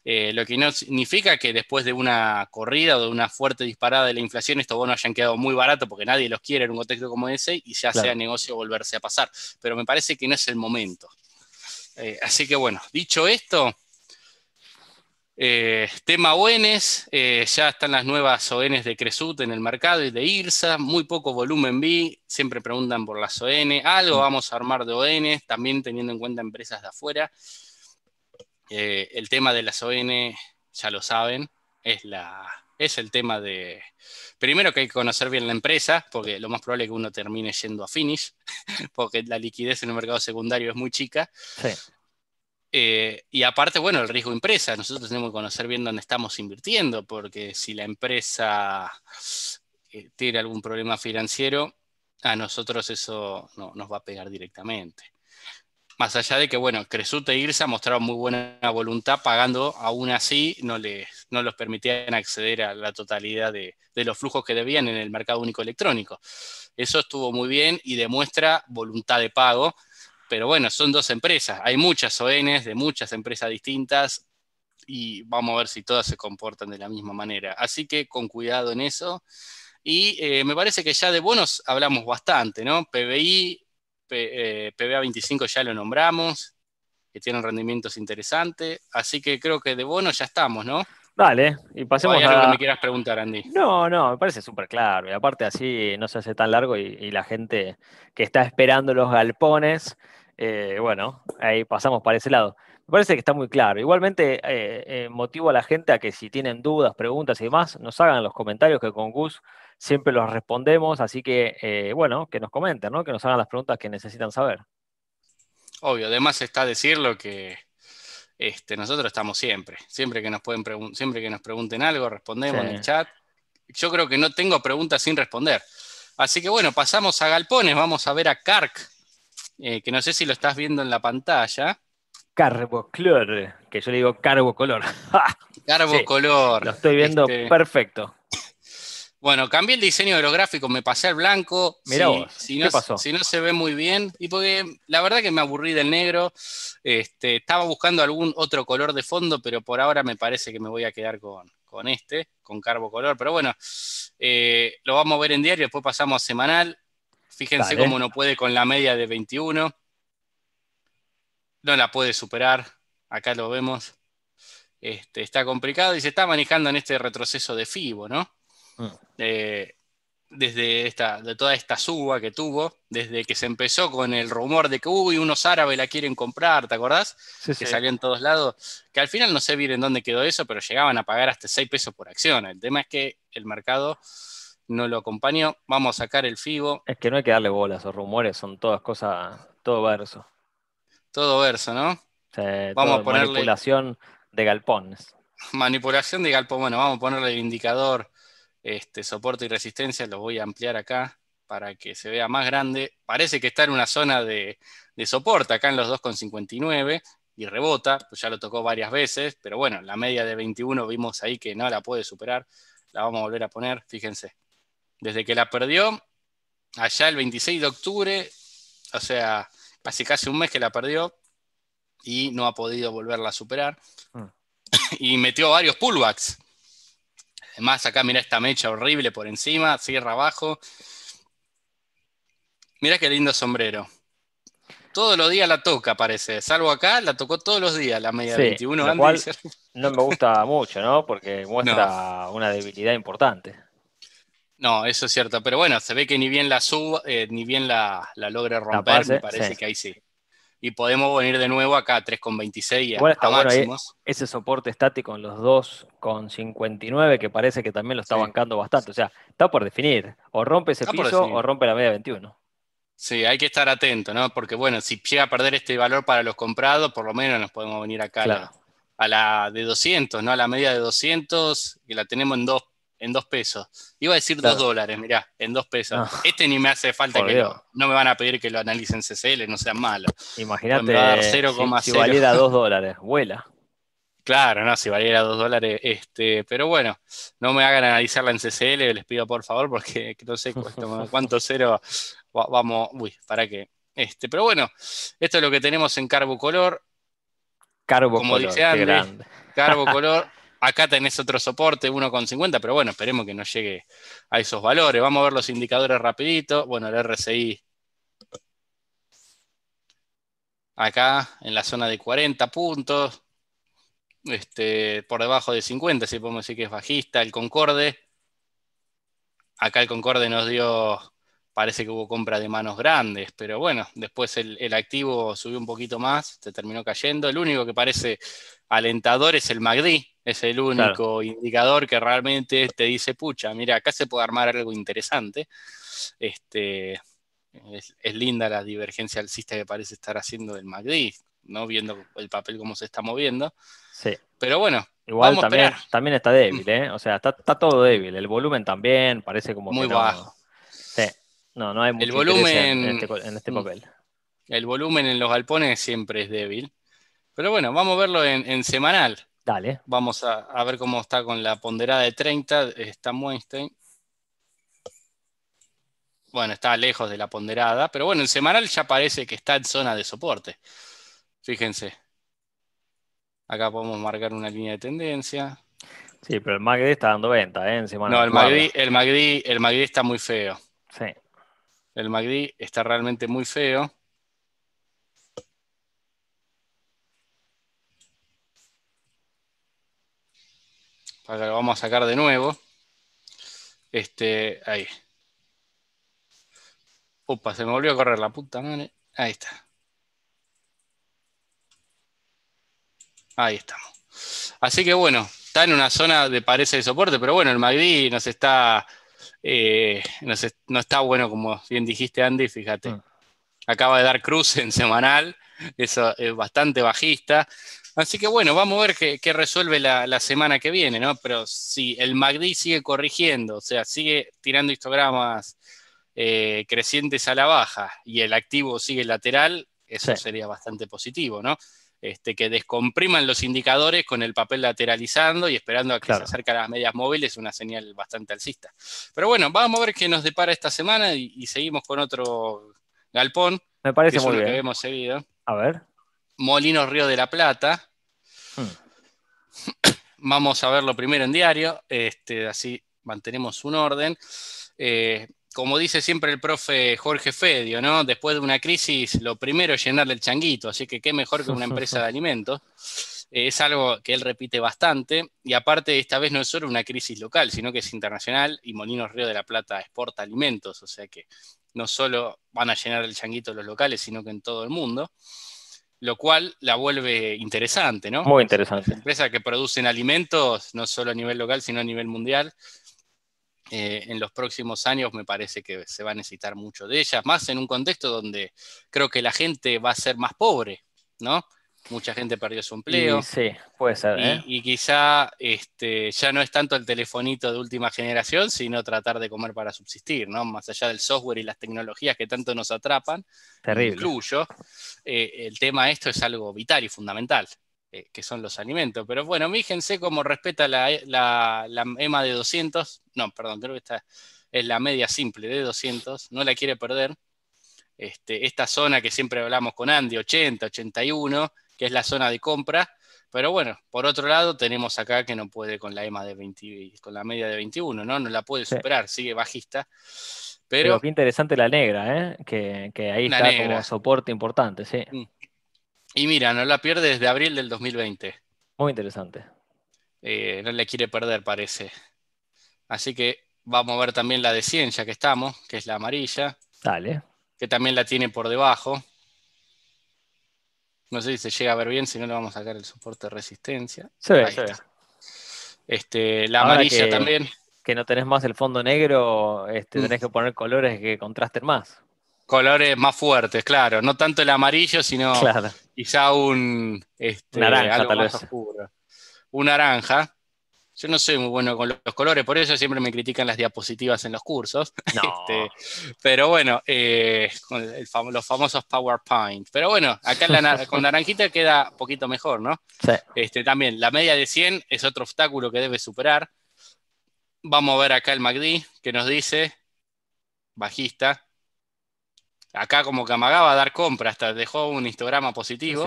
Eh, lo que no significa que después de una corrida o de una fuerte disparada de la inflación, estos bonos hayan quedado muy baratos porque nadie los quiere en un contexto como ese y ya sea negocio volverse a pasar. Pero me parece que no es el momento. Eh, así que bueno, dicho esto, eh, tema ONES, eh, ya están las nuevas ONs de Cresut en el mercado y de IRSA, muy poco volumen B, siempre preguntan por las ON, algo mm. vamos a armar de ON, también teniendo en cuenta empresas de afuera. Eh, el tema de las ON, ya lo saben, es, la, es el tema de, primero que hay que conocer bien la empresa, porque lo más probable es que uno termine yendo a Finish, porque la liquidez en el mercado secundario es muy chica. Sí. Eh, y aparte, bueno, el riesgo empresa. Nosotros tenemos que conocer bien dónde estamos invirtiendo, porque si la empresa eh, tiene algún problema financiero, a nosotros eso nos va a pegar directamente. Más allá de que, bueno, Cresute e Irsa mostraron muy buena voluntad pagando, aún así no, los permitían acceder a la totalidad de, de los flujos que debían en el mercado único electrónico. Eso estuvo muy bien y demuestra voluntad de pago, pero bueno, son dos empresas. Hay muchas ONs de muchas empresas distintas y vamos a ver si todas se comportan de la misma manera. Así que con cuidado en eso. Y eh, me parece que ya de bonos hablamos bastante, ¿no? PBI, PBA 25 ya lo nombramos, que tienen rendimientos interesantes. Así que creo que de bonos ya estamos, ¿no? Vale. y pasemos a... que me quieras preguntar, Andy. No, no, me parece súper claro. Y aparte así no se hace tan largo y la gente que está esperando los galpones eh, bueno, ahí pasamos para ese lado. Me parece que está muy claro. Igualmente, eh, eh, motivo a la gente a que si tienen dudas, preguntas y demás, nos hagan los comentarios que con Gus siempre los respondemos. Así que, bueno, que nos comenten, ¿no? que nos hagan las preguntas que necesitan saber. Obvio, además está decir lo que este, nosotros estamos siempre. Siempre que nos, pueden siempre que nos pregunten algo, respondemos en el chat. Yo creo que no tengo preguntas sin responder. Así que bueno, pasamos a Galpones, vamos a ver a Kark eh, que no sé si lo estás viendo en la pantalla. Carboclor, que yo le digo carbocolor. Carbocolor. lo estoy viendo este, perfecto. Bueno, cambié el diseño de los gráficos, me pasé al blanco. Mirá si, no, Si no se ve muy bien. Y porque la verdad que me aburrí del negro. Este, estaba buscando algún otro color de fondo, pero por ahora me parece que me voy a quedar con, este, con carbocolor. Pero bueno, eh, lo vamos a ver en diario, después pasamos a semanal. Fíjense cómo no puede con la media de 21. No la puede superar. Acá lo vemos. Este, está complicado y se está manejando en este retroceso de FIBO, ¿no? Mm. Eh, desde toda esta suba que tuvo, desde que se empezó con el rumor de que uy, unos árabes la quieren comprar, ¿te acordás? que salió en todos lados. Que al final no sé bien en dónde quedó eso, pero llegaban a pagar hasta 6 pesos por acción. El tema es que el mercado no lo acompañó. Vamos a sacar el FIBO. Es que no hay que darle bolas, o rumores son todas cosas, todo verso. Todo verso, ¿no? vamos a ponerle. Manipulación de galpones. Manipulación de galpón. Bueno, vamos a ponerle el indicador este, soporte y resistencia. Lo voy a ampliar acá para que se vea más grande. Parece que está en una zona de, soporte, acá en los 2,59 y rebota. Pues ya lo tocó varias veces, pero bueno, la media de 21 vimos ahí que no la puede superar. La vamos a volver a poner, fíjense. Desde que la perdió, allá el 26 de octubre, o sea, casi casi un mes que la perdió y no ha podido volverla a superar. Mm. y metió varios pullbacks. Además, acá mira esta mecha horrible por encima, cierra abajo. Mira qué lindo sombrero. Todos los días la toca, parece. Salvo acá, la tocó todos los días, la media 21 no me gusta mucho, ¿no? Porque muestra una debilidad importante. No, eso es cierto. Pero bueno, se ve que ni bien la suba, eh, ni bien la, logre romper, me parece que ahí sí. Y podemos venir de nuevo acá, 3,26 y ese soporte estático en los 2,59, que parece que también lo está bancando bastante. O sea, está por definir. O rompe ese piso o rompe la media 21. Sí, hay que estar atento, ¿no? Porque bueno, si llega a perder este valor para los comprados, por lo menos nos podemos venir acá a, la, de 200, ¿no? A la media de 200, que la tenemos en 2 en dos pesos. Iba a decir dos dólares, mirá, en dos pesos. Ah. Este ni me hace falta que lo, no me van a pedir que lo analicen CCL, no sean malo Imagínate si, valiera dos dólares, vuela. Claro, no, si valiera dos dólares, este, pero bueno, no me hagan analizarla en CCL, les pido por favor, porque no sé cuánto, cero vamos, uy, para qué. Este, pero bueno, esto es lo que tenemos en Carbocolor Carbocolor, Como dice Acá tenés otro soporte, 1,50, pero bueno, esperemos que no llegue a esos valores. Vamos a ver los indicadores rapidito. Bueno, el RSI acá en la zona de 40 puntos, este, por debajo de 50, si podemos decir que es bajista. El Concorde, acá el Concorde nos dio parece que hubo compra de manos grandes, pero bueno, después el, activo subió un poquito más, se terminó cayendo. El único que parece alentador es el MACD, es el único indicador que realmente te dice, pucha, mira, acá se puede armar algo interesante. Este, es, linda la divergencia alcista que parece estar haciendo el MACD, ¿no? viendo el papel cómo se está moviendo. Sí. Pero bueno, igual también, está débil, ¿eh? o sea, está, todo débil, el volumen también parece como... Muy bajo. No, no hay el volumen, este en, este, mm, papel. El volumen en los galpones siempre es débil. Pero bueno, vamos a verlo en, semanal. Dale. Vamos a, ver cómo está con la ponderada de 30. Está Weinstein. Bueno, está lejos de la ponderada. Pero bueno, en semanal ya parece que está en zona de soporte. Fíjense. Acá podemos marcar una línea de tendencia. Sí, pero el MACD está dando venta, ¿eh? En semanal. No, el MACD, el, MACD, el MACD está muy feo. Sí. El MACD está realmente muy feo. Acá lo vamos a sacar de nuevo. Este, ahí. Opa, se me volvió a correr la puta madre. Ahí está. Ahí estamos. Así que bueno, está en una zona de parece de soporte, pero bueno, el MACD nos está eh, no, está bueno, como bien dijiste, Andy, fíjate. Mm. Acaba de dar cruce en semanal, eso es bastante bajista. Así que bueno, vamos a ver qué, resuelve la, semana que viene, ¿no? Pero si el MACD sigue corrigiendo, o sea, sigue tirando histogramas eh, crecientes a la baja y el activo sigue lateral, eso sería bastante positivo, ¿no? Este, que descompriman los indicadores con el papel lateralizando y esperando a que se acerquen las medias móviles, una señal bastante alcista. Pero bueno, vamos a ver qué nos depara esta semana y, seguimos con otro galpón. Me parece que hemos seguido. A ver. Molinos Río de la Plata. Hmm. Vamos a verlo primero en diario, este, así mantenemos un orden. Eh, como dice siempre el profe Jorge Fedio, ¿no? Después de una crisis, lo primero es llenarle el changuito, así que qué mejor que una empresa de alimentos. Eh, es algo que él repite bastante, y aparte esta vez no es solo una crisis local, sino que es internacional, y Molinos Río de la Plata exporta alimentos, o sea que no solo van a llenar el changuito los locales, sino que en todo el mundo, lo cual la vuelve interesante, ¿no? Muy interesante. Empresas que producen alimentos, no solo a nivel local, sino a nivel mundial, eh, en los próximos años me parece que se va a necesitar mucho de ellas, más en un contexto donde creo que la gente va a ser más pobre, ¿no? Mucha gente perdió su empleo. Y, sí, puede ser. ¿eh? quizá este, ya no es tanto el telefonito de última generación, sino tratar de comer para subsistir, ¿no? Más allá del software y las tecnologías que tanto nos atrapan, incluyo, eh, el tema esto es algo vital y fundamental. Eh, que son los alimentos. Pero bueno, fíjense cómo respeta la, eh, la, EMA de 200, no, perdón, creo que esta es la media simple de 200, no la quiere perder. Este, esta zona que siempre hablamos con Andy, 80, 81, que es la zona de compra. Pero bueno, por otro lado tenemos acá que no puede con la EMA de 20, con la media de 21, ¿no? No la puede superar, sigue bajista. Pero, qué interesante la negra, ¿eh? que, que ahí está como soporte importante, sí. Mm. Y mira, no la pierde desde abril del 2020. Muy interesante. Eh, no le quiere perder, parece. Así que vamos a ver también la de 100, ya que estamos, que es la amarilla. Dale. Que también la tiene por debajo. No sé si se llega a ver bien, si no le vamos a sacar el soporte de resistencia. Se ve, Este, la amarilla también. Que no tenés más el fondo negro, este, mm. tenés que poner colores que contrasten más colores más fuertes, claro. No tanto el amarillo, sino quizá un este, naranja, Un naranja. Yo no soy muy bueno con los colores, por eso siempre me critican las diapositivas en los cursos. Este, pero bueno, eh, los famosos PowerPoint. Pero bueno, acá la, con naranjita queda un poquito mejor, ¿no? Sí. Este, también, la media de 100 es otro obstáculo que debe superar. Vamos a ver acá el MACD, que nos dice, bajista, acá como que amagaba a dar compra, hasta dejó un histograma positivo,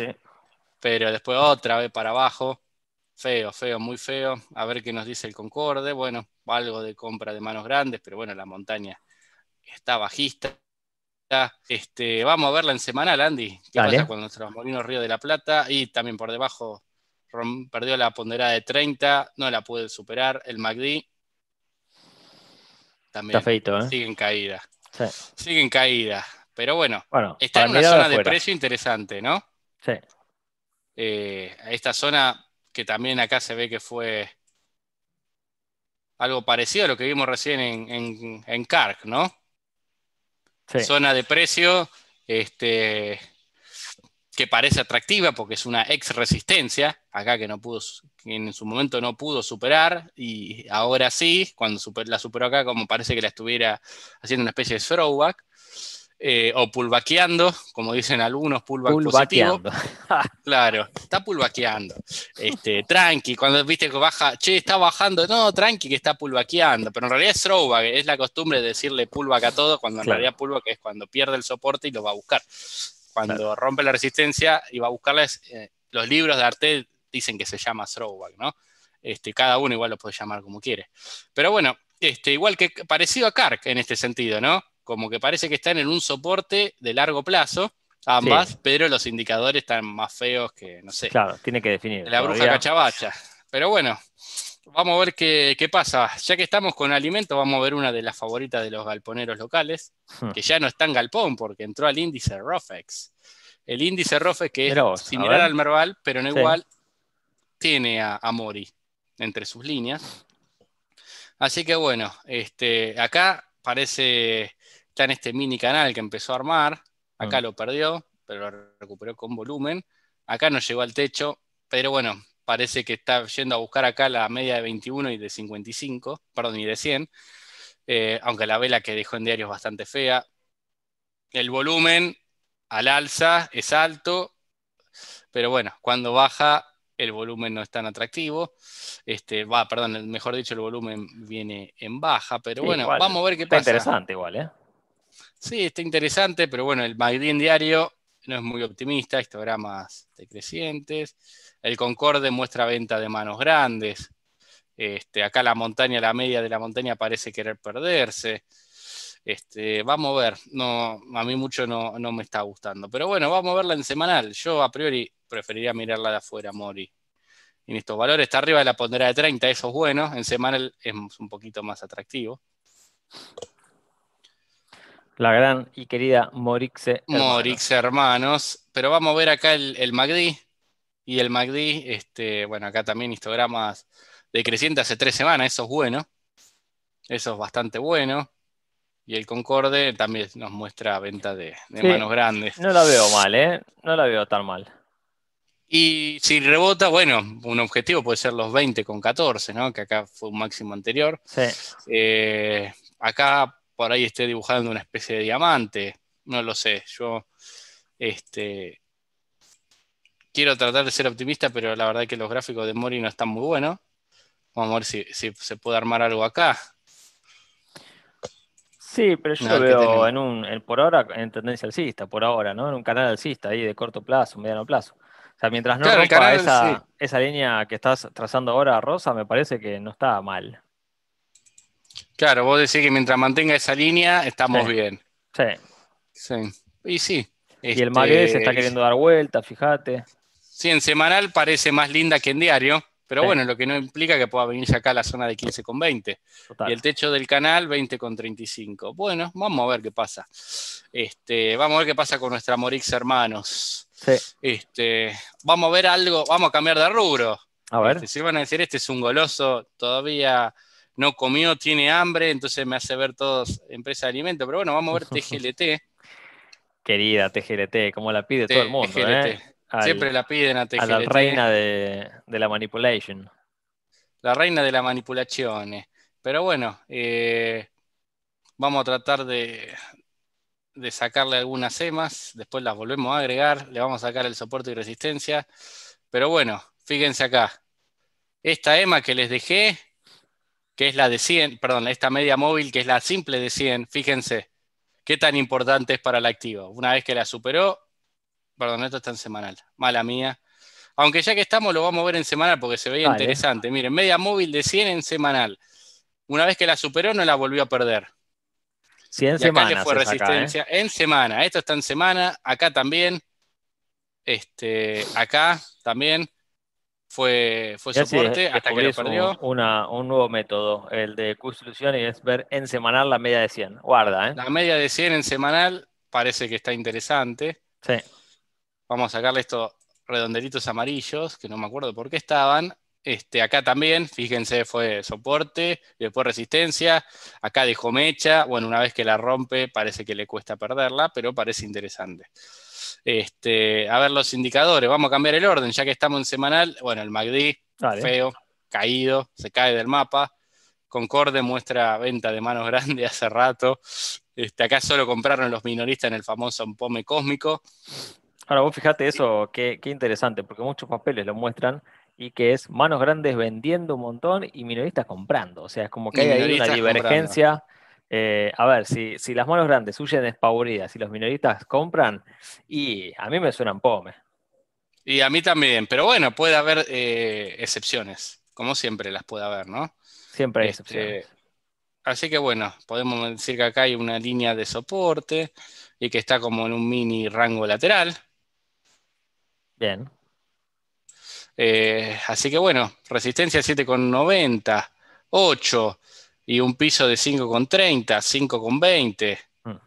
pero después otra vez para abajo. Feo, feo, muy feo. A ver qué nos dice el Concorde. Bueno, algo de compra de manos grandes, pero bueno, la montaña está bajista. Este, vamos a verla en semanal, Andy. ¿Qué pasa con nuestro molinos Río de la Plata? Y también por debajo perdió la ponderada de 30, no la puede superar. El MACD también ¿eh? sigue en caída. Sigue en caída. Pero bueno, está en una zona de, precio interesante, ¿no? Sí. Eh, esta zona que también acá se ve que fue algo parecido a lo que vimos recién en, en, Kark, ¿no? Sí. Zona de precio este, que parece atractiva porque es una ex resistencia, acá que no pudo, en su momento no pudo superar y ahora sí, cuando la superó acá como parece que la estuviera haciendo una especie de throwback. Eh, o pulvaqueando, como dicen algunos, pullback claro, está pulvaqueando. Este, tranqui, cuando viste que baja, che, está bajando, no, tranqui que está pulvaqueando, pero en realidad es throwback, es la costumbre de decirle pullback a todo, cuando en realidad pullback es cuando pierde el soporte y lo va a buscar. Cuando rompe la resistencia y va a buscarles, eh, los libros de arte dicen que se llama throwback, ¿no? Este, cada uno igual lo puede llamar como quiere. Pero bueno, este, igual que parecido a Kark en este sentido, ¿no? como que parece que están en un soporte de largo plazo, ambas, pero los indicadores están más feos que, no sé. Claro, tiene que definir. La bruja cachavacha. cachabacha. Pero bueno, vamos a ver qué, pasa. Ya que estamos con alimento, vamos a ver una de las favoritas de los galponeros locales, hmm. que ya no está en galpón porque entró al índice ROFEX. El índice ROFEX, que es similar al Merval, pero no igual, tiene a, Mori entre sus líneas. Así que bueno, este, acá parece está en este mini canal que empezó a armar, acá lo perdió, pero lo recuperó con volumen, acá no llegó al techo, pero bueno, parece que está yendo a buscar acá la media de 21 y de 55, perdón, y de 100, eh, aunque la vela que dejó en diario es bastante fea. El volumen al alza es alto, pero bueno, cuando baja el volumen no es tan atractivo. Este, va, perdón, mejor dicho, el volumen viene en baja, pero bueno, vamos a ver qué está pasa. Interesante igual, ¿eh? Sí, está interesante, pero bueno, el Magdín diario no es muy optimista, histogramas decrecientes. El Concorde muestra venta de manos grandes. Este, acá la montaña, la media de la montaña parece querer perderse. Este, vamos a ver, no, a mí mucho no, no, me está gustando. Pero bueno, vamos a verla en semanal. Yo a priori preferiría mirarla de afuera, Mori. En estos valores está arriba de la pondera de 30, eso es bueno. En semanal es un poquito más atractivo. La gran y querida Morixe. Hermanos. Morixe Hermanos. Pero vamos a ver acá el, el MACD. Y el magdi este, bueno, acá también histogramas decrecientes hace tres semanas, eso es bueno. Eso es bastante bueno. Y el Concorde también nos muestra venta de, manos grandes. No la veo mal, ¿eh? No la veo tan mal. Y si rebota, bueno, un objetivo puede ser los 20 con 14, ¿no? Que acá fue un máximo anterior. Sí. Eh, acá por ahí esté dibujando una especie de diamante, no lo sé, yo este, quiero tratar de ser optimista, pero la verdad es que los gráficos de Mori no están muy buenos. Vamos a ver si, se puede armar algo acá. Sí, pero yo lo veo en un, por ahora en tendencia alcista, por ahora, ¿no? En un canal alcista ahí de corto plazo, mediano plazo. O sea, mientras no rompa esa, esa línea que estás trazando ahora, Rosa, me parece que no está mal. Claro, vos decís que mientras mantenga esa línea estamos bien. Sí. sí. Y sí. Y el mar este, se está queriendo dar vuelta, fíjate. Sí, en semanal parece más linda que en diario, pero bueno, lo que no implica que pueda venirse acá a la zona de 15 con 20. Y el techo del canal 20 con 35. Bueno, vamos a ver qué pasa. Este, vamos a ver qué pasa con nuestra Morix Hermanos. Sí. Este, vamos a ver algo, vamos a cambiar de rubro. A ver. Este, si van a decir, este es un goloso, todavía no comió, tiene hambre, entonces me hace ver todos empresas de alimentos. Pero bueno, vamos a ver TGLT. Querida TGLT, como la pide todo el mundo. ¿eh? Siempre la piden a TGLT. A la reina de, la manipulation. La reina de la manipulación. Pero bueno, eh, vamos a tratar de, de sacarle algunas emas, después las volvemos a agregar, le vamos a sacar el soporte y resistencia. Pero bueno, fíjense acá. Esta ema que les dejé que es la de 100, perdón, esta media móvil que es la simple de 100, fíjense qué tan importante es para el activo. Una vez que la superó, perdón, esto está en semanal, mala mía. Aunque ya que estamos lo vamos a ver en semanal porque se veía interesante. Miren, media móvil de 100 en semanal. Una vez que la superó no la volvió a perder. 100 semanas. fue resistencia ¿eh? en semana. Esto está en semana, acá también. Este, acá también fue, fue soporte hasta que lo perdió. un nuevo método, el de q y es ver en semanal la media de 100. Guarda, ¿eh? La media de 100 en semanal parece que está interesante. Sí. Vamos a sacarle estos redondelitos amarillos, que no me acuerdo por qué estaban. Este, acá también, fíjense, fue soporte, después resistencia. Acá dejó mecha. Bueno, una vez que la rompe, parece que le cuesta perderla, pero parece interesante. Este, a ver los indicadores, vamos a cambiar el orden, ya que estamos en semanal. Bueno, el MACD, feo, caído, se cae del mapa. Concorde muestra venta de manos grandes hace rato. Este, acá solo compraron los minoristas en el famoso empome cósmico. Ahora, vos fijate eso, qué, interesante, porque muchos papeles lo muestran y que es manos grandes vendiendo un montón y minoristas comprando. O sea, es como que hay ahí una divergencia. Eh, a ver, si, las manos grandes huyen despavoridas y los minoristas compran, y a mí me suenan pome. Y a mí también, pero bueno, puede haber eh, excepciones, como siempre las puede haber, ¿no? Siempre hay este, excepciones. Así que bueno, podemos decir que acá hay una línea de soporte y que está como en un mini rango lateral. Bien. Eh, así que bueno, resistencia 7,90, 8 y un piso de 5,30, 5,20. Ah.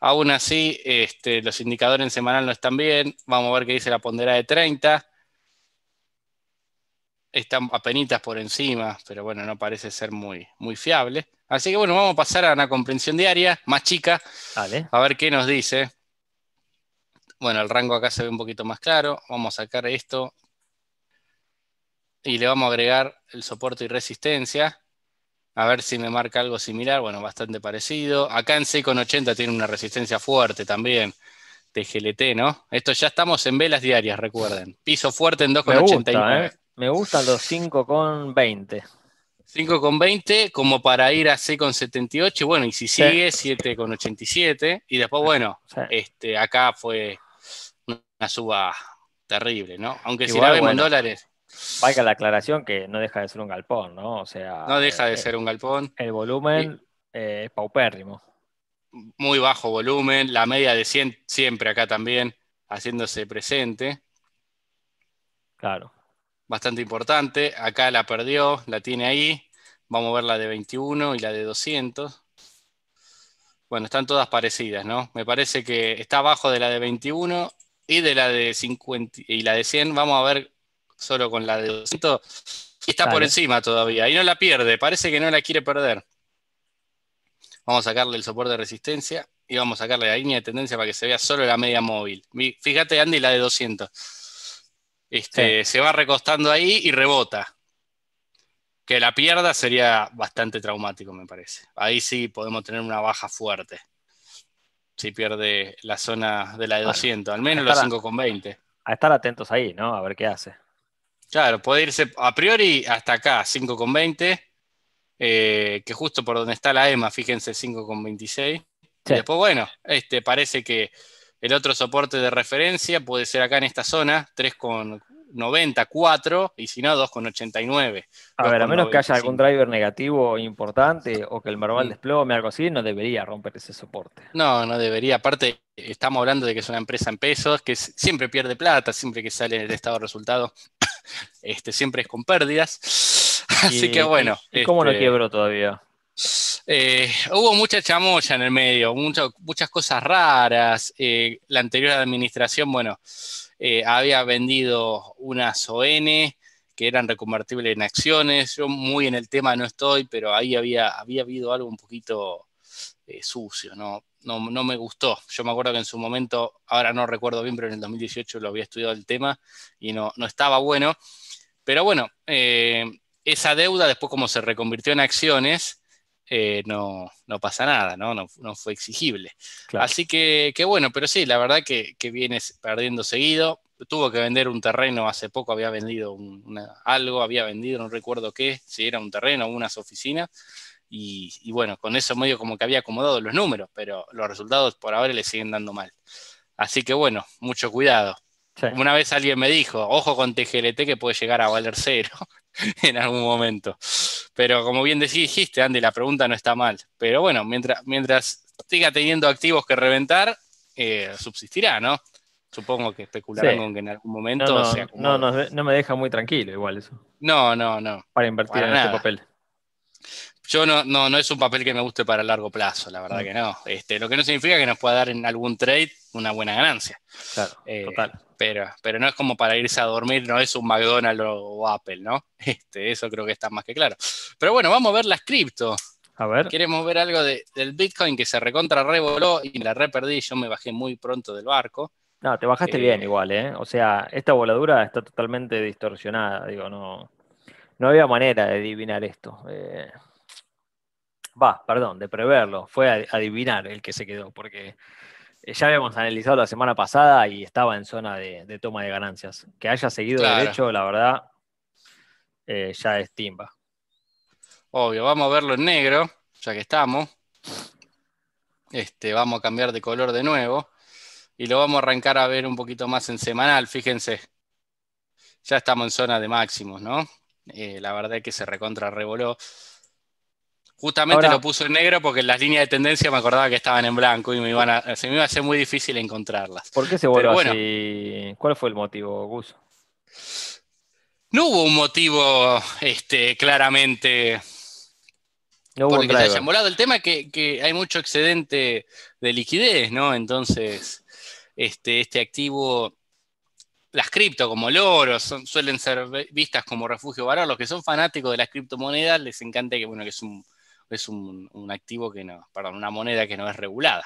Aún así, este, los indicadores en semanal no están bien. Vamos a ver qué dice la pondera de 30. Están apenitas por encima, pero bueno, no parece ser muy, muy fiable. Así que bueno, vamos a pasar a una comprensión diaria más chica. A ver qué nos dice. Bueno, el rango acá se ve un poquito más claro. Vamos a sacar esto. Y le vamos a agregar el soporte y resistencia a ver si me marca algo similar, bueno, bastante parecido. Acá en con C 80 tiene una resistencia fuerte también de GLT, ¿no? Esto ya estamos en velas diarias, recuerden. Piso fuerte en 2,89. Me, eh. me gustan los con 20 como para ir a con C 78, bueno, y si sigue 7 con 87. y después, bueno, este, acá fue una suba terrible, ¿no? Aunque si la vemos en dólares, Vaya la aclaración que no deja de ser un galpón, ¿no? O sea. No deja de eh, ser un galpón. El volumen eh, es paupérrimo. Muy bajo volumen, la media de 100 siempre acá también haciéndose presente. Claro. Bastante importante. Acá la perdió, la tiene ahí. Vamos a ver la de 21 y la de 200. Bueno, están todas parecidas, ¿no? Me parece que está abajo de la de 21 y de la de 50 y la de 100. Vamos a ver solo con la de 200 y está por encima todavía. Y no la pierde, parece que no la quiere perder. Vamos a sacarle el soporte de resistencia y vamos a sacarle la línea de tendencia para que se vea solo la media móvil. Fíjate, Andy, la de 200. Este, Se va recostando ahí y rebota. Que la pierda sería bastante traumático, me parece. Ahí sí podemos tener una baja fuerte. Si pierde la zona de la de 200, al menos los 5,20. A estar atentos ahí, ¿no? A ver qué hace. Claro, puede irse a priori hasta acá, 5,20, eh, que justo por donde está la EMA, fíjense, 5,26. Después, bueno, este parece que el otro soporte de referencia puede ser acá en esta zona, 3,90, 4, y si no, 2,89. A ver, a menos que haya algún driver negativo importante o que el marval mm. desplome, algo así, no debería romper ese soporte. No, no debería. Aparte, estamos hablando de que es una empresa en pesos, que siempre pierde plata, siempre que sale en el estado de resultados este, siempre es con pérdidas. Así que bueno. ¿Y cómo lo no este, todavía? Eh, hubo mucha chamoya en el medio, muchas cosas raras. Eh, la anterior administración, bueno, eh, había vendido unas ON que eran reconvertibles en acciones. Yo muy en el tema no estoy, pero ahí había, había habido algo un poquito sucio, ¿no? no, me gustó. Yo me acuerdo que en su momento, ahora no recuerdo bien, pero en el 2018 lo había estudiado el tema y no, no estaba bueno. Pero bueno, eh, esa deuda después como se reconvirtió en acciones, eh, no, pasa nada, ¿no? No, fue exigible. Así que, qué bueno, pero sí, la verdad que, que viene perdiendo seguido. Tuvo que vender un terreno hace poco, había vendido algo, había vendido, no recuerdo qué, si era un terreno o unas oficinas. Y, bueno, con eso medio como que había acomodado los números, pero los resultados por ahora le siguen dando mal. Así que bueno, mucho cuidado. Una vez alguien me dijo, ojo con TGLT que puede llegar a valer cero en algún momento. Pero como bien dijiste, Andy, la pregunta no está mal. Pero bueno, mientras, mientras siga teniendo activos que reventar, eh, subsistirá, ¿no? Supongo que especularán con que en algún momento... No no, no, me deja muy tranquilo igual eso. No, no, no. Para invertir en este papel. Yo no, no, no es un papel que me guste para largo plazo, la verdad mm. que no. Este, lo que no significa que nos pueda dar en algún trade una buena ganancia. Claro, eh, total. Pero, pero no es como para irse a dormir, no es un McDonald's o Apple, ¿no? Este, eso creo que está más que claro. Pero bueno, vamos a ver las cripto. A ver. Queremos ver algo del Bitcoin que se recontra revoló y la reperdí perdí. Yo me bajé muy pronto del barco. No, te bajaste eh, bien igual, ¿eh? O sea, esta voladura está totalmente distorsionada, digo, no, no había manera de adivinar esto. Eh, va, perdón, de preverlo, fue adivinar el que se quedó, porque eh, ya habíamos analizado la semana pasada y estaba en zona de, toma de ganancias. Que haya seguido derecho, la verdad, eh, ya es timba. Obvio, vamos a verlo en negro, ya que estamos. Este, vamos a cambiar de color de nuevo y lo vamos a arrancar a ver un poquito más en semanal, fíjense. Ya estamos en zona de máximos, ¿no? Eh, la verdad es que se recontra revoló. Justamente lo puso en negro porque las líneas de tendencia me acordaba que estaban en blanco y se me iba a hacer muy difícil encontrarlas. ¿Por qué se voló así? ¿Cuál fue el motivo, Gus? No hubo un motivo este, claramente no hubo el que se hayan El tema es que, hay mucho excedente de liquidez, ¿no? Entonces, este, este activo, las cripto como el oro, suelen ser vistas como refugio para Los que son fanáticos de las criptomonedas les encanta que, bueno, que es un es un, activo que no, perdón, una moneda que no es regulada.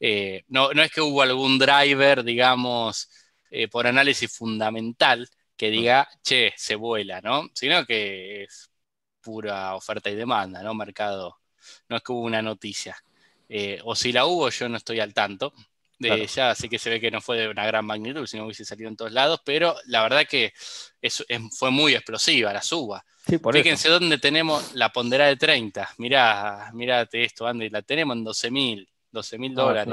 Eh, no, es que hubo algún driver, digamos, eh, por análisis fundamental que diga, che, se vuela, ¿no? Sino que es pura oferta y demanda, ¿no? Mercado. No es que hubo una noticia. Eh, o si la hubo, yo no estoy al tanto, de así que se ve que no fue de una gran magnitud, sino que hubiese salido en todos lados, pero la verdad que eso fue muy explosiva la suba. Fíjense dónde tenemos la ponderada de 30. Mirá, mirate esto, Andy, la tenemos en 12 mil, dólares.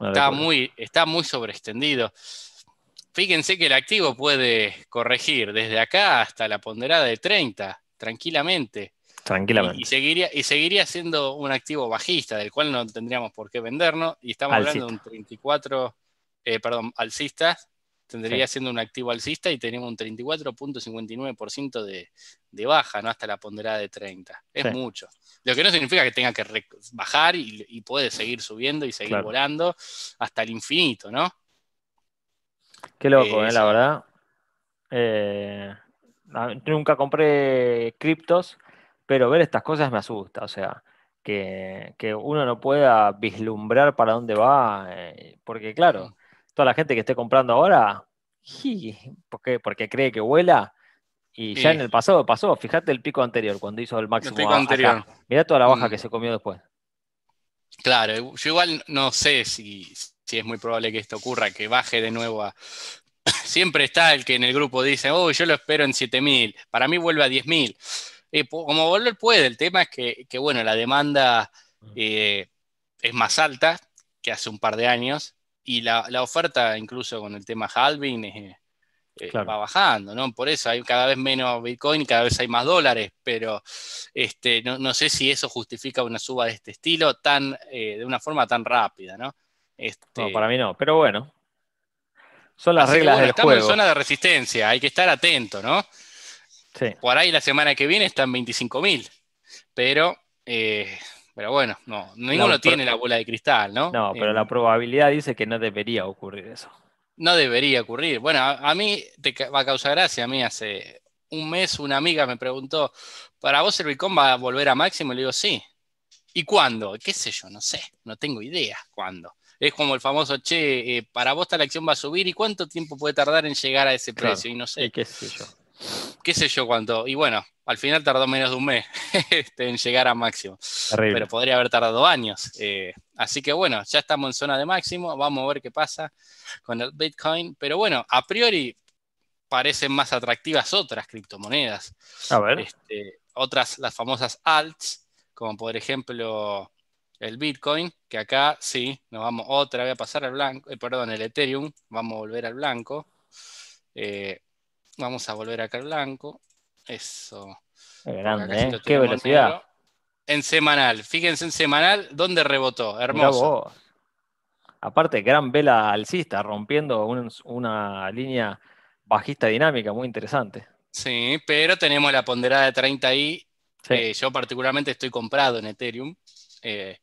está, Muy, está muy sobreextendido. Fíjense que el activo puede corregir desde acá hasta la ponderada de 30, tranquilamente. Tranquilamente. Y, seguiría, y seguiría siendo un activo bajista, del cual no tendríamos por qué vendernos. Y estamos hablando de un 34, eh, perdón, alcistas. Tendría siendo un activo alcista y tenemos un 34.59% de, de baja, ¿no? Hasta la ponderada de 30. Es mucho. Lo que no significa que tenga que bajar y, puede seguir subiendo y seguir volando hasta el infinito, ¿no? Qué loco, eh, ¿eh? la verdad. nunca compré criptos, pero ver estas cosas me asusta, o sea, que, uno no pueda vislumbrar para dónde va, eh, porque claro, toda la gente que esté comprando ahora, ¿por porque cree que vuela, y ya en el pasado pasó, fíjate el pico anterior, cuando hizo el máximo. anterior. Mirá toda la baja mm. que se comió después. Claro, yo igual no sé si, si, es muy probable que esto ocurra, que baje de nuevo a... Siempre está el que en el grupo dice, oh, yo lo espero en 7.000, para mí vuelve a 10.000. Eh, como volver puede, el tema es que, bueno, la demanda eh, es más alta que hace un par de años y la, oferta, incluso con el tema halving, eh, va bajando, ¿no? Por eso hay cada vez menos Bitcoin, cada vez hay más dólares, pero este, no, sé si eso justifica una suba de este estilo tan, de una forma tan rápida, ¿no? Este no, para mí no, pero bueno. Son las reglas de del estamos en zona de resistencia, hay que estar atento, ¿no? Por ahí la semana que viene están 25.000. Pero, eh, pero bueno, no, ninguno tiene la bola de cristal, ¿no? No, pero eh, la probabilidad dice que no debería ocurrir eso. No debería ocurrir. Bueno, a, mí te va a causar gracia. A mí hace un mes una amiga me preguntó, ¿para vos el Bitcoin va a volver a máximo? Y le digo, sí. ¿Y cuándo? ¿Qué sé yo? No sé, no tengo idea cuándo. Es como el famoso, che, eh, para vos tal acción va a subir y cuánto tiempo puede tardar en llegar a ese precio y no sé. ¿Qué sé yo? qué sé yo cuánto. Y bueno, al final tardó menos de un mes este, en llegar a máximo. Pero podría haber tardado años. Eh, así que bueno, ya estamos en zona de máximo. Vamos a ver qué pasa con el Bitcoin. Pero bueno, a priori parecen más atractivas otras criptomonedas. A ver. Este, otras, las famosas alts, como por ejemplo el Bitcoin, que acá sí, nos vamos otra vez a pasar al blanco, eh, perdón, el Ethereum, vamos a volver al blanco. Eh, Vamos a volver acá al blanco. Eso. Grande, ¿eh? Qué velocidad. En semanal, fíjense en semanal, ¿dónde rebotó? Hermoso. Aparte, gran vela alcista, rompiendo una línea bajista dinámica, muy interesante. Sí, pero tenemos la ponderada de 30 y eh, yo particularmente estoy comprado en Ethereum. Eh,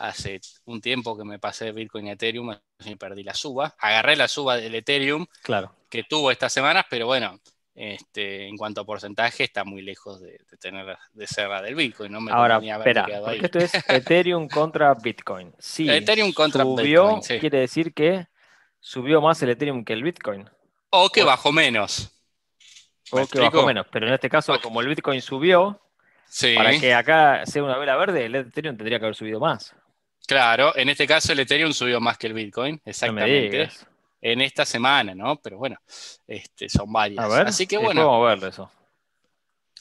hace un tiempo que me pasé Bitcoin a Ethereum y perdí la suba. Agarré la suba del Ethereum claro. que tuvo estas semanas, pero bueno, este, en cuanto a porcentaje está muy lejos de, tener de cerra del Bitcoin. No me Ahora, espera, porque esto es Ethereum contra Bitcoin. Sí, Ethereum contra Bitcoin, quiere decir que subió más el Ethereum que el Bitcoin. O que bajó menos. O que bajó menos, pero en este caso, como el Bitcoin subió, Para que acá sea una vela verde, el Ethereum tendría que haber subido más. Claro, en este caso el Ethereum subió más que el Bitcoin, exactamente. en esta semana, ¿no? Pero bueno, este, son varios. A ver, Así que eh, bueno. Vamos a ver eso.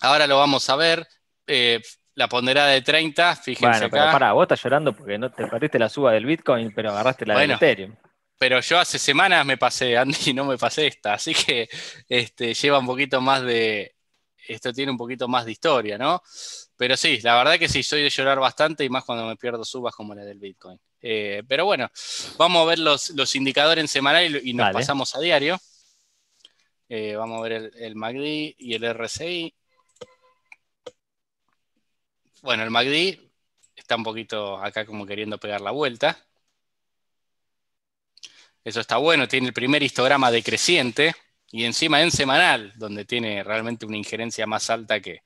Ahora lo vamos a ver. Eh, la ponderada de 30, fíjense bueno, pero Pará, vos estás llorando porque no te perdiste la suba del Bitcoin, pero agarraste la bueno, Ethereum. Pero yo hace semanas me pasé, Andy, no me pasé esta. Así que este, lleva un poquito más de. Esto tiene un poquito más de historia, ¿no? Pero sí, la verdad que sí, soy de llorar bastante y más cuando me pierdo subas como la del Bitcoin. Eh, pero bueno, vamos a ver los, indicadores en semanal y, nos pasamos a diario. Eh, vamos a ver el, el, MACD y el RSI. Bueno, el MACD está un poquito acá como queriendo pegar la vuelta. Eso está bueno, tiene el primer histograma decreciente y encima en semanal, donde tiene realmente una injerencia más alta que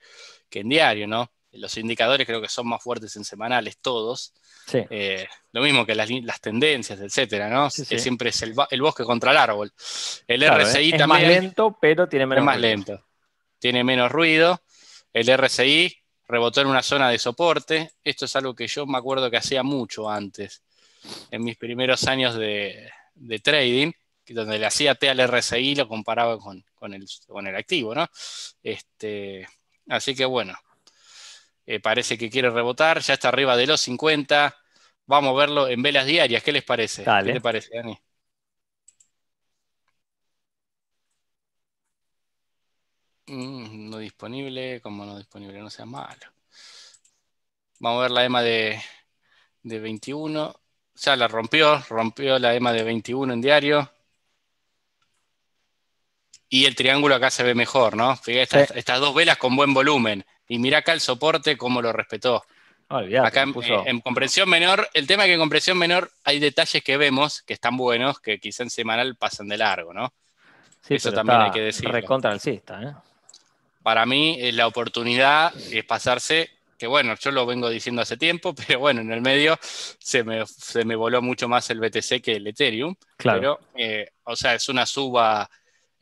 en diario, ¿no? los indicadores creo que son más fuertes en semanales todos. Eh, lo mismo que las, tendencias, etcétera, ¿no? siempre es el, bosque contra el árbol. El RCI RSI ¿eh? también. más lento, pero tiene menos. más ruido. lento. Tiene menos ruido. El RSI rebotó en una zona de soporte. Esto es algo que yo me acuerdo que hacía mucho antes, en mis primeros años de, de trading, donde le hacía T al RSI y lo comparaba con, el, con activo, ¿no? Este, así que bueno, eh, parece que quiere rebotar, ya está arriba de los 50. Vamos a verlo en velas diarias. ¿Qué les parece? ¿Qué te parece, Dani? Mm, no disponible, como no disponible, no sea malo. Vamos a ver la EMA de, 21. Ya la rompió, rompió la EMA de 21 en diario. Y el triángulo acá se ve mejor, ¿no? Fíjate estas dos velas con buen volumen. Y mira acá el soporte, cómo lo respetó. Ah, acá en, comprensión menor, el tema es que en comprensión menor hay detalles que vemos que están buenos, que quizá en semanal pasan de largo, ¿no? Eso también hay que decir. ¿eh? Para mí, eh, la oportunidad es pasarse, que bueno, yo lo vengo diciendo hace tiempo, pero bueno, en el medio se me, se me voló mucho más el BTC que el Ethereum. Claro. Eh, o sea, es una suba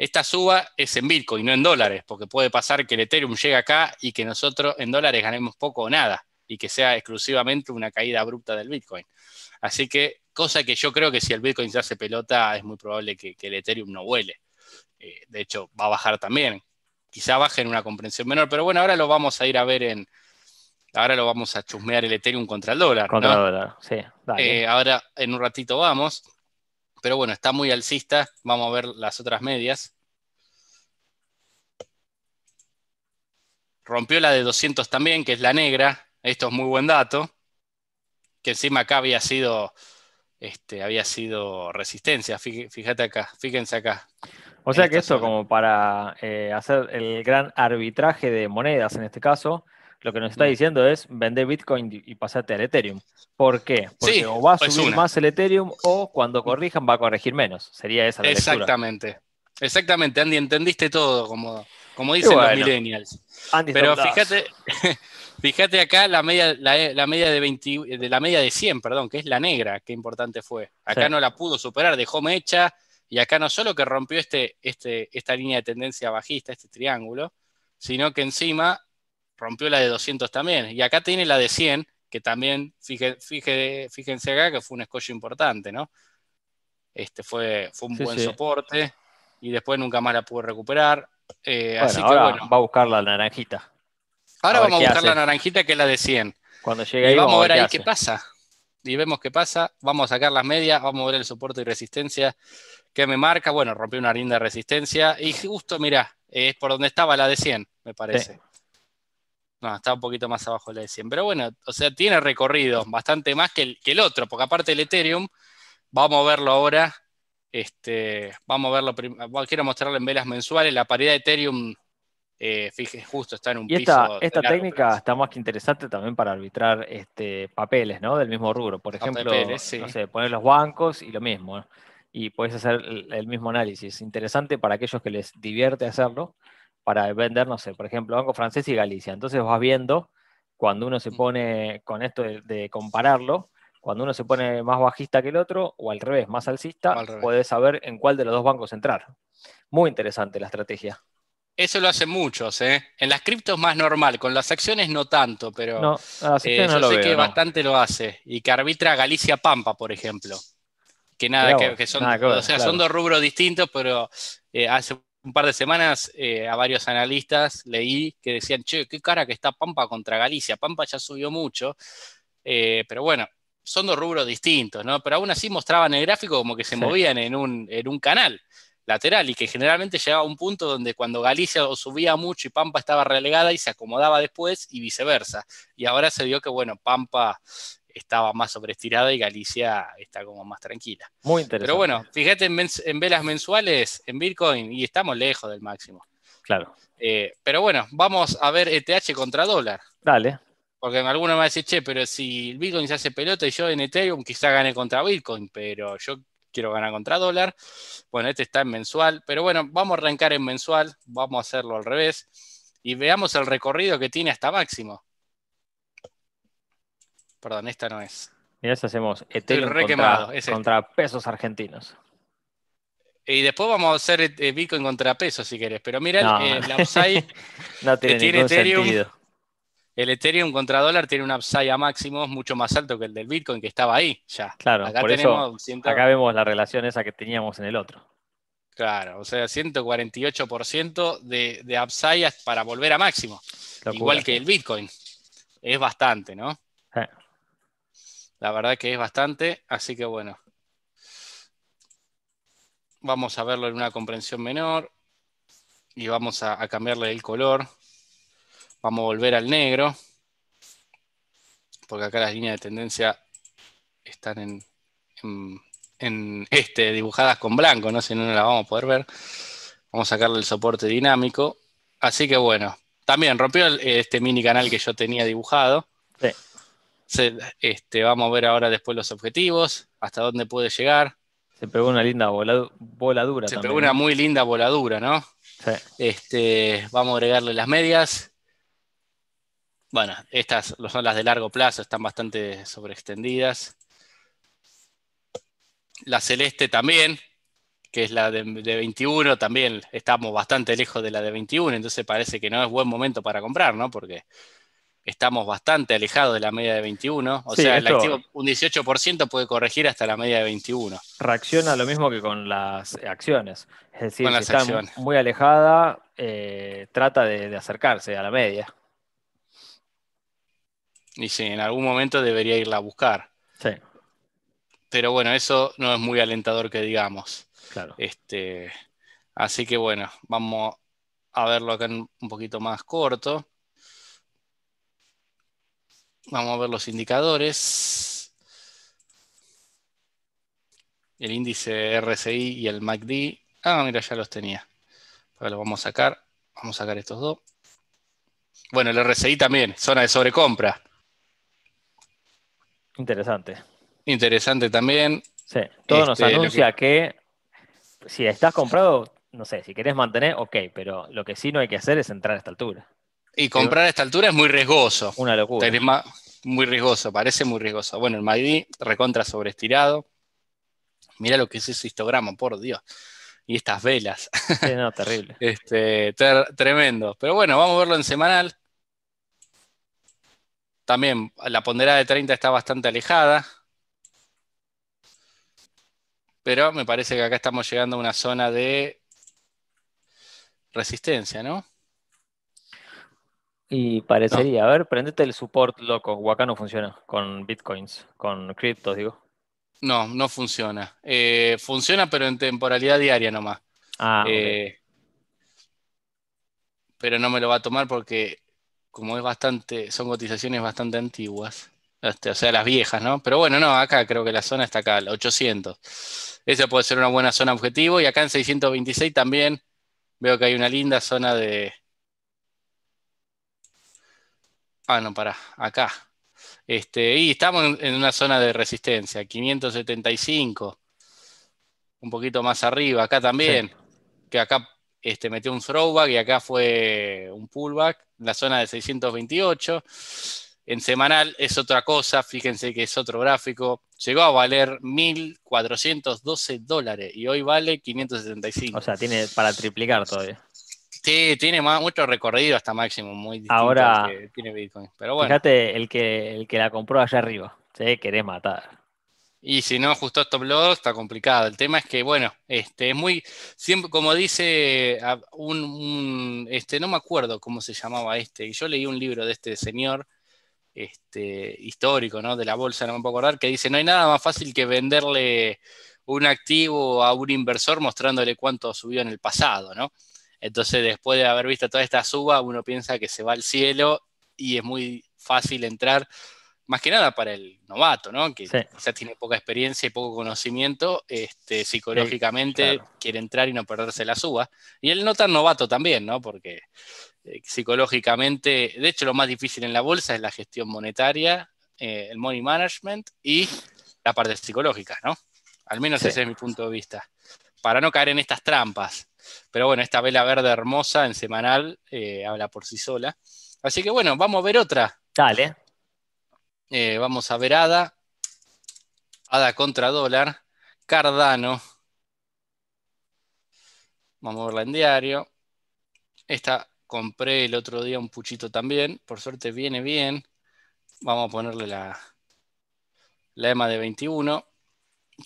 esta suba es en Bitcoin, no en dólares, porque puede pasar que el Ethereum llegue acá y que nosotros en dólares ganemos poco o nada y que sea exclusivamente una caída abrupta del Bitcoin. Así que, cosa que yo creo que si el Bitcoin se hace pelota, es muy probable que, el Ethereum no huele. Eh, de hecho, va a bajar también. Quizá baje en una comprensión menor, pero bueno, ahora lo vamos a ir a ver en, ahora lo vamos a chusmear el Ethereum contra el dólar. Contra el dólar, sí. Eh, ahora en un ratito vamos. Pero bueno, está muy alcista. Vamos a ver las otras medias. Rompió la de 200 también, que es la negra. Esto es muy buen dato. Que encima acá había sido, este, había sido resistencia. Fíjate acá, fíjense acá. O sea que eso como para eh, hacer el gran arbitraje de monedas en este caso, lo que nos está diciendo es vender Bitcoin y pasate al Ethereum. ¿Por qué? Porque o va a pues subir más el Ethereum o cuando corrijan va a corregir menos. Sería esa la Exactamente. Exactamente, Andy, entendiste todo, como, como dicen los millennials. Pero fíjate, fíjate acá la media, de de la media de 100, perdón, que es la negra, qué importante fue. Acá no la pudo superar, dejó mecha y acá no solo que rompió este, este esta línea de tendencia bajista, este triángulo, sino que encima rompió la de 200 también. Y acá tiene la de 100, que también, fíjense, fíjense acá, que fue un escollo importante, ¿no? Este fue, un buen soporte y después nunca más la pude recuperar. Eh, así que bueno. va a buscar la naranjita. Ahora vamos a buscar la naranjita que es la de 100. Cuando llegue y vamos, a ver, ahí qué pasa. Y vemos qué pasa. Vamos a sacar las medias, vamos a ver el soporte y resistencia que me marca. Bueno, rompió una de resistencia y justo, mirá, es por donde estaba la de 100, me parece. Sí. No, está un poquito más abajo de la de 100. Pero bueno, o sea, tiene recorrido bastante más que el, otro, porque aparte el Ethereum, vamos a verlo ahora. Este, vamos a verlo. Quiero mostrarlo en velas mensuales. La paridad de Ethereum, eh, fíjese, justo está en un y esta, Esta técnica está más que interesante también para arbitrar este, papeles, ¿no? Del mismo rubro. Por ejemplo, no sé, poner los bancos y lo mismo. Y puedes hacer el, el mismo análisis. Interesante para aquellos que les divierte hacerlo para vender, no sé, por ejemplo, Banco Francés y Galicia. Entonces vas viendo, cuando uno se mm. pone con esto de, compararlo, cuando uno se pone más bajista que el otro, o al revés, más alcista, puedes saber en cuál de los dos bancos entrar. Muy interesante la estrategia. Eso lo hacen muchos, ¿eh? En las criptos más normal, con las acciones no tanto, pero no, eh, yo sé que bastante lo hace. Y que arbitra Galicia Pampa, por ejemplo. Que nada, que, son, son dos rubros distintos, pero eh, hace un par de semanas eh, a varios analistas leí que decían, che, qué cara que está Pampa contra Galicia. Pampa ya subió mucho, eh, pero bueno, son dos rubros distintos, ¿no? Pero aún así mostraban el gráfico como que se movían en un, en un canal lateral y que generalmente llegaba a un punto donde cuando Galicia subía mucho y Pampa estaba relegada y se acomodaba después y viceversa. Y ahora se vio que, bueno, Pampa estaba más sobreestirada y Galicia está como más tranquila. Muy interesante. Pero bueno, fíjate en, velas mensuales, en Bitcoin, y estamos lejos del máximo. Claro. Eh, pero bueno, vamos a ver ETH contra dólar. Dale. Porque algunos me va a decir, che, pero si el Bitcoin se hace pelota y yo en Ethereum quizá gane contra Bitcoin, pero yo quiero ganar contra dólar. Bueno, este está en mensual, pero bueno, vamos a arrancar en mensual, vamos a hacerlo al revés y veamos el recorrido que tiene hasta máximo. Perdón, esta no es. Mira, si hacemos Ethereum este. contra, pesos argentinos. Y después vamos a hacer eh, Bitcoin contra pesos si querés. Pero mira, eh, el, upside no tiene, Ethereum, El Ethereum contra dólar tiene un upside a máximos mucho más alto que el del Bitcoin que estaba ahí ya. Claro, acá, acá vemos la relación esa que teníamos en el otro. Claro, o sea, 148% de, de upside para volver a máximo. Igual que el Bitcoin. Es bastante, ¿no? La verdad que es bastante, así que bueno. Vamos a verlo en una comprensión menor y vamos a, cambiarle el color. Vamos a volver al negro, porque acá las líneas de tendencia están en, este, dibujadas con blanco, no si no las vamos a poder ver. Vamos a sacarle el soporte dinámico. Así que bueno, también rompió este mini canal que yo tenía dibujado. Este, vamos a ver ahora después los objetivos, hasta dónde puede llegar. Se pegó una linda voladura. Se pegó una muy linda voladura, ¿no? Este, vamos a agregarle las medias. Bueno, estas son las de largo plazo, están bastante sobreextendidas. La celeste también, que es la de, de, 21, también estamos bastante lejos de la de 21, entonces parece que no es buen momento para comprar, ¿no? Porque estamos bastante alejados de la media de 21. O sea, un 18% puede corregir hasta la media de 21. Reacciona lo mismo que con las acciones. Es decir, si está muy alejada, eh, trata de, acercarse a la media. Y sí, en algún momento debería irla a buscar. Sí. Pero bueno, eso no es muy alentador que digamos. Claro. Este, así que bueno, vamos a verlo acá un poquito más corto. Vamos a ver los indicadores. El índice RSI y el MACD. Ah, mira, ya los tenía. Ahora los vamos a sacar. Vamos a sacar estos dos. Bueno, el RSI también, zona de sobrecompra. Interesante. Interesante también. Sí, todo nos este, anuncia que... que... si estás comprado, no sé, si querés mantener, ok, pero lo que sí no hay que hacer es entrar a esta altura. Y comprar a esta altura es muy riesgoso. Una locura. Muy riesgoso, parece muy riesgoso. Bueno, el Madrid recontra sobreestirado. Mira lo que es ese histograma, por Dios. Y estas velas. no, terrible. este, tremendo. Pero bueno, vamos a verlo en semanal. También la ponderada de 30 está bastante alejada. Pero me parece que acá estamos llegando a una zona de resistencia, ¿no? Y parecería, a ver, prendete el support loco, acá no funciona con bitcoins, con criptos, digo. No, no funciona. Eh, funciona, pero en temporalidad diaria nomás. Ah, eh, Pero no me lo va a tomar porque, como es bastante, son cotizaciones bastante antiguas. Este, o sea, las viejas, ¿no? Pero bueno, no, acá creo que la zona está acá, la 800. Esa puede ser una buena zona objetivo. Y acá en 626 también veo que hay una linda zona de, Ah, no, acá. Este, y estamos en, una zona de resistencia, 575, un poquito más arriba, acá también, que acá este, metió un throwback y acá fue un pullback, la zona de 628. En semanal es otra cosa, fíjense que es otro gráfico. Llegó a valer 1.412 dólares y hoy vale 575. O sea, tiene para triplicar todavía. Sí, tiene más, mucho recorrido hasta máximo, muy Ahora, que tiene Bitcoin. Pero bueno. Fíjate el que, el que la compró allá arriba, se querés matar. Y si no justo stop loss, está complicado. El tema es que, bueno, este, es muy, como dice un, este, no me acuerdo cómo se llamaba este, y yo leí un libro de este señor, este, histórico, ¿no? De la bolsa, no me puedo acordar, que dice, no hay nada más fácil que venderle un activo a un inversor mostrándole cuánto subió en el pasado, ¿no? Entonces, después de haber visto toda esta suba, uno piensa que se va al cielo y es muy fácil entrar, más que nada para el novato, ¿no? Que ya tiene poca experiencia y poco conocimiento, este, psicológicamente quiere entrar y no perderse la suba. Y el no tan novato también, ¿no? Porque eh, psicológicamente, de hecho, lo más difícil en la bolsa es la gestión monetaria, eh, el money management y la parte psicológica, ¿no? Al menos ese es mi punto de vista. Para no caer en estas trampas pero bueno, esta vela verde hermosa en semanal eh, habla por sí sola. Así que bueno, vamos a ver otra. Dale. Eh, vamos a ver ADA. ADA contra dólar. Cardano. Vamos a verla en diario. Esta compré el otro día un puchito también. Por suerte viene bien. Vamos a ponerle la, la EMA de 21.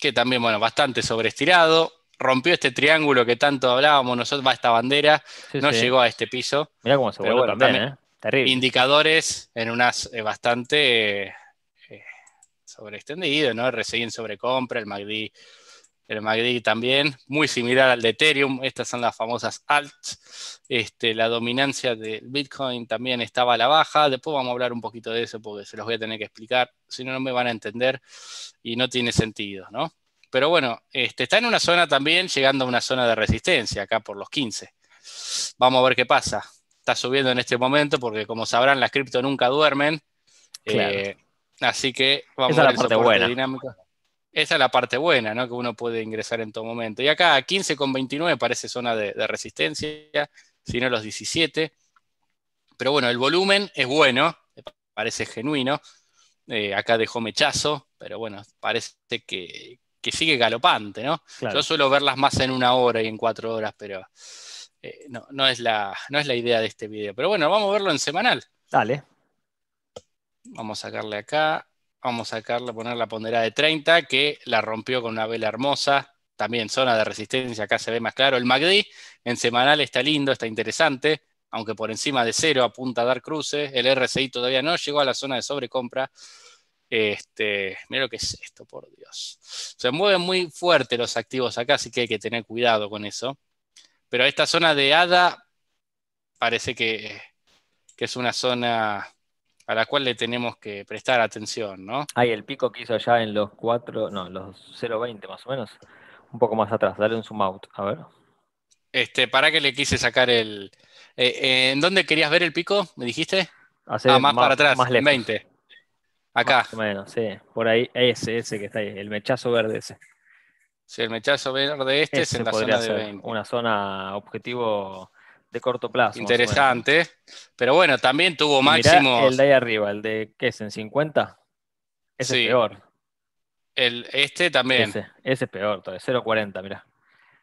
Que también, bueno, bastante sobreestirado rompió este triángulo que tanto hablábamos nosotros, va esta bandera, no llegó a este piso. Mirá cómo se vuelve también, ¿eh? Terrible. Indicadores en unas eh, bastante eh, sobre sobreextendido, ¿no? RSI en sobrecompra, el MACD, el MACD también, muy similar al de Ethereum, estas son las famosas alts. Este, la dominancia del Bitcoin también estaba a la baja, después vamos a hablar un poquito de eso porque se los voy a tener que explicar, si no, no me van a entender y no tiene sentido, ¿no? pero bueno, este, está en una zona también, llegando a una zona de resistencia, acá por los 15. Vamos a ver qué pasa. Está subiendo en este momento porque como sabrán, las cripto nunca duermen. Eh, así que vamos a ver la parte buena. Esa es la parte buena, ¿no? Que uno puede ingresar en todo momento. Y acá 15,29 parece zona de, resistencia, sino los 17. Pero bueno, el volumen es bueno, parece genuino. Eh, acá dejó mechazo, pero bueno, parece que, que sigue galopante, ¿no? Yo suelo verlas más en una hora y en cuatro horas, pero eh, no, es la, no es la idea de este video. Pero bueno, vamos a verlo en semanal. Dale. Vamos a sacarle acá, vamos a sacarle, poner la ponderada de 30, que la rompió con una vela hermosa. También zona de resistencia, acá se ve más claro. El MACD en semanal está lindo, está interesante aunque por encima de cero apunta a dar cruces, el RSI todavía no llegó a la zona de sobrecompra, este, mira lo que es esto, por Dios. Se mueven muy fuerte los activos acá, así que hay que tener cuidado con eso. Pero esta zona de ADA parece que, es una zona a la cual le tenemos que prestar atención, ¿no? Ahí el pico que hizo allá en los 4, no, los 0.20 más o menos, un poco más atrás, dale un zoom out, a ver. Este, para qué le quise sacar el... Eh, eh, ¿En dónde querías ver el pico? ¿Me dijiste? Ah, más, para atrás, más 20. Acá. Más o sí. Por ahí, ese, ese que está ahí, el mechazo verde ese. Sí, el mechazo verde este es en la zona de Una zona objetivo de corto plazo. Interesante. Pero bueno, también tuvo máximo. El de ahí arriba, el de ¿qué es? ¿En 50? Ese es peor. El, este también. Ese, ese es peor todavía, 0.40, mirá.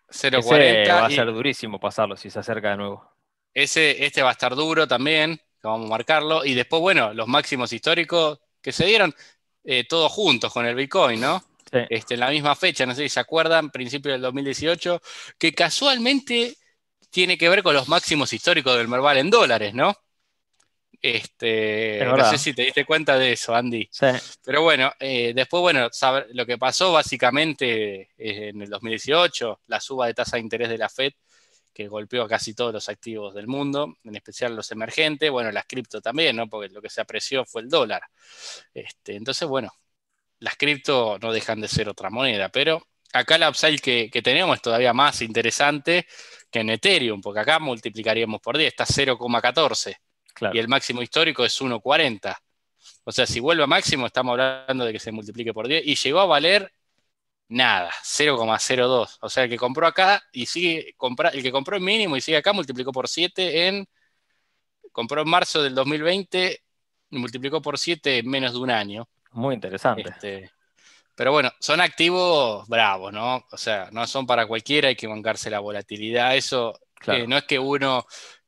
0.40. Va a ser durísimo pasarlo si se acerca de nuevo. Ese, este va a estar duro también, vamos a marcarlo. Y después, bueno, los máximos históricos que se dieron eh, todos juntos con el Bitcoin, ¿no? Este, en la misma fecha, no sé si se acuerdan, principio del 2018, que casualmente tiene que ver con los máximos históricos del Merval en dólares, ¿no? Este, no sé si te diste cuenta de eso, Andy. Sí. Pero bueno, eh, después, bueno, lo que pasó básicamente eh, en el 2018, la suba de tasa de interés de la Fed, que golpeó a casi todos los activos del mundo, en especial los emergentes, bueno, las cripto también, ¿no? Porque lo que se apreció fue el dólar. Este, entonces, bueno, las cripto no dejan de ser otra moneda, pero acá la upside que, tenemos es todavía más interesante que en Ethereum, porque acá multiplicaríamos por 10, está 0,14 y el máximo histórico es 1,40. O sea, si vuelve a máximo, estamos hablando de que se multiplique por 10 y llegó a valer nada, 0,02. O sea, el que compró acá y sigue, comprar el que compró en mínimo y sigue acá multiplicó por 7 en, compró en marzo del 2020 y multiplicó por 7 en menos de un año. Muy interesante. Este, pero bueno, son activos bravos, ¿no? O sea, no son para cualquiera, hay que bancarse la volatilidad. Eso eh, no es que uno,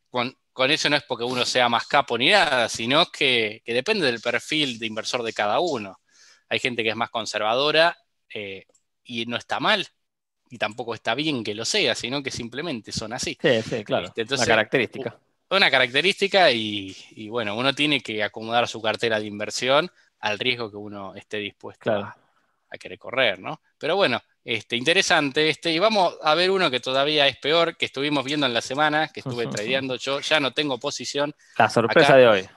con, eso no es porque uno sea más capo ni nada, sino que, depende del perfil de inversor de cada uno. Hay gente que es más conservadora, eh, y no está mal, y tampoco está bien que lo sea, sino que simplemente son así. Sí, sí, claro. una característica. Una característica y, bueno, uno tiene que acomodar su cartera de inversión al riesgo que uno esté dispuesto a, querer correr, ¿no? Pero bueno, este, interesante este, y vamos a ver uno que todavía es peor, que estuvimos viendo en la semana, que estuve tradeando yo, ya no tengo posición. La sorpresa de hoy.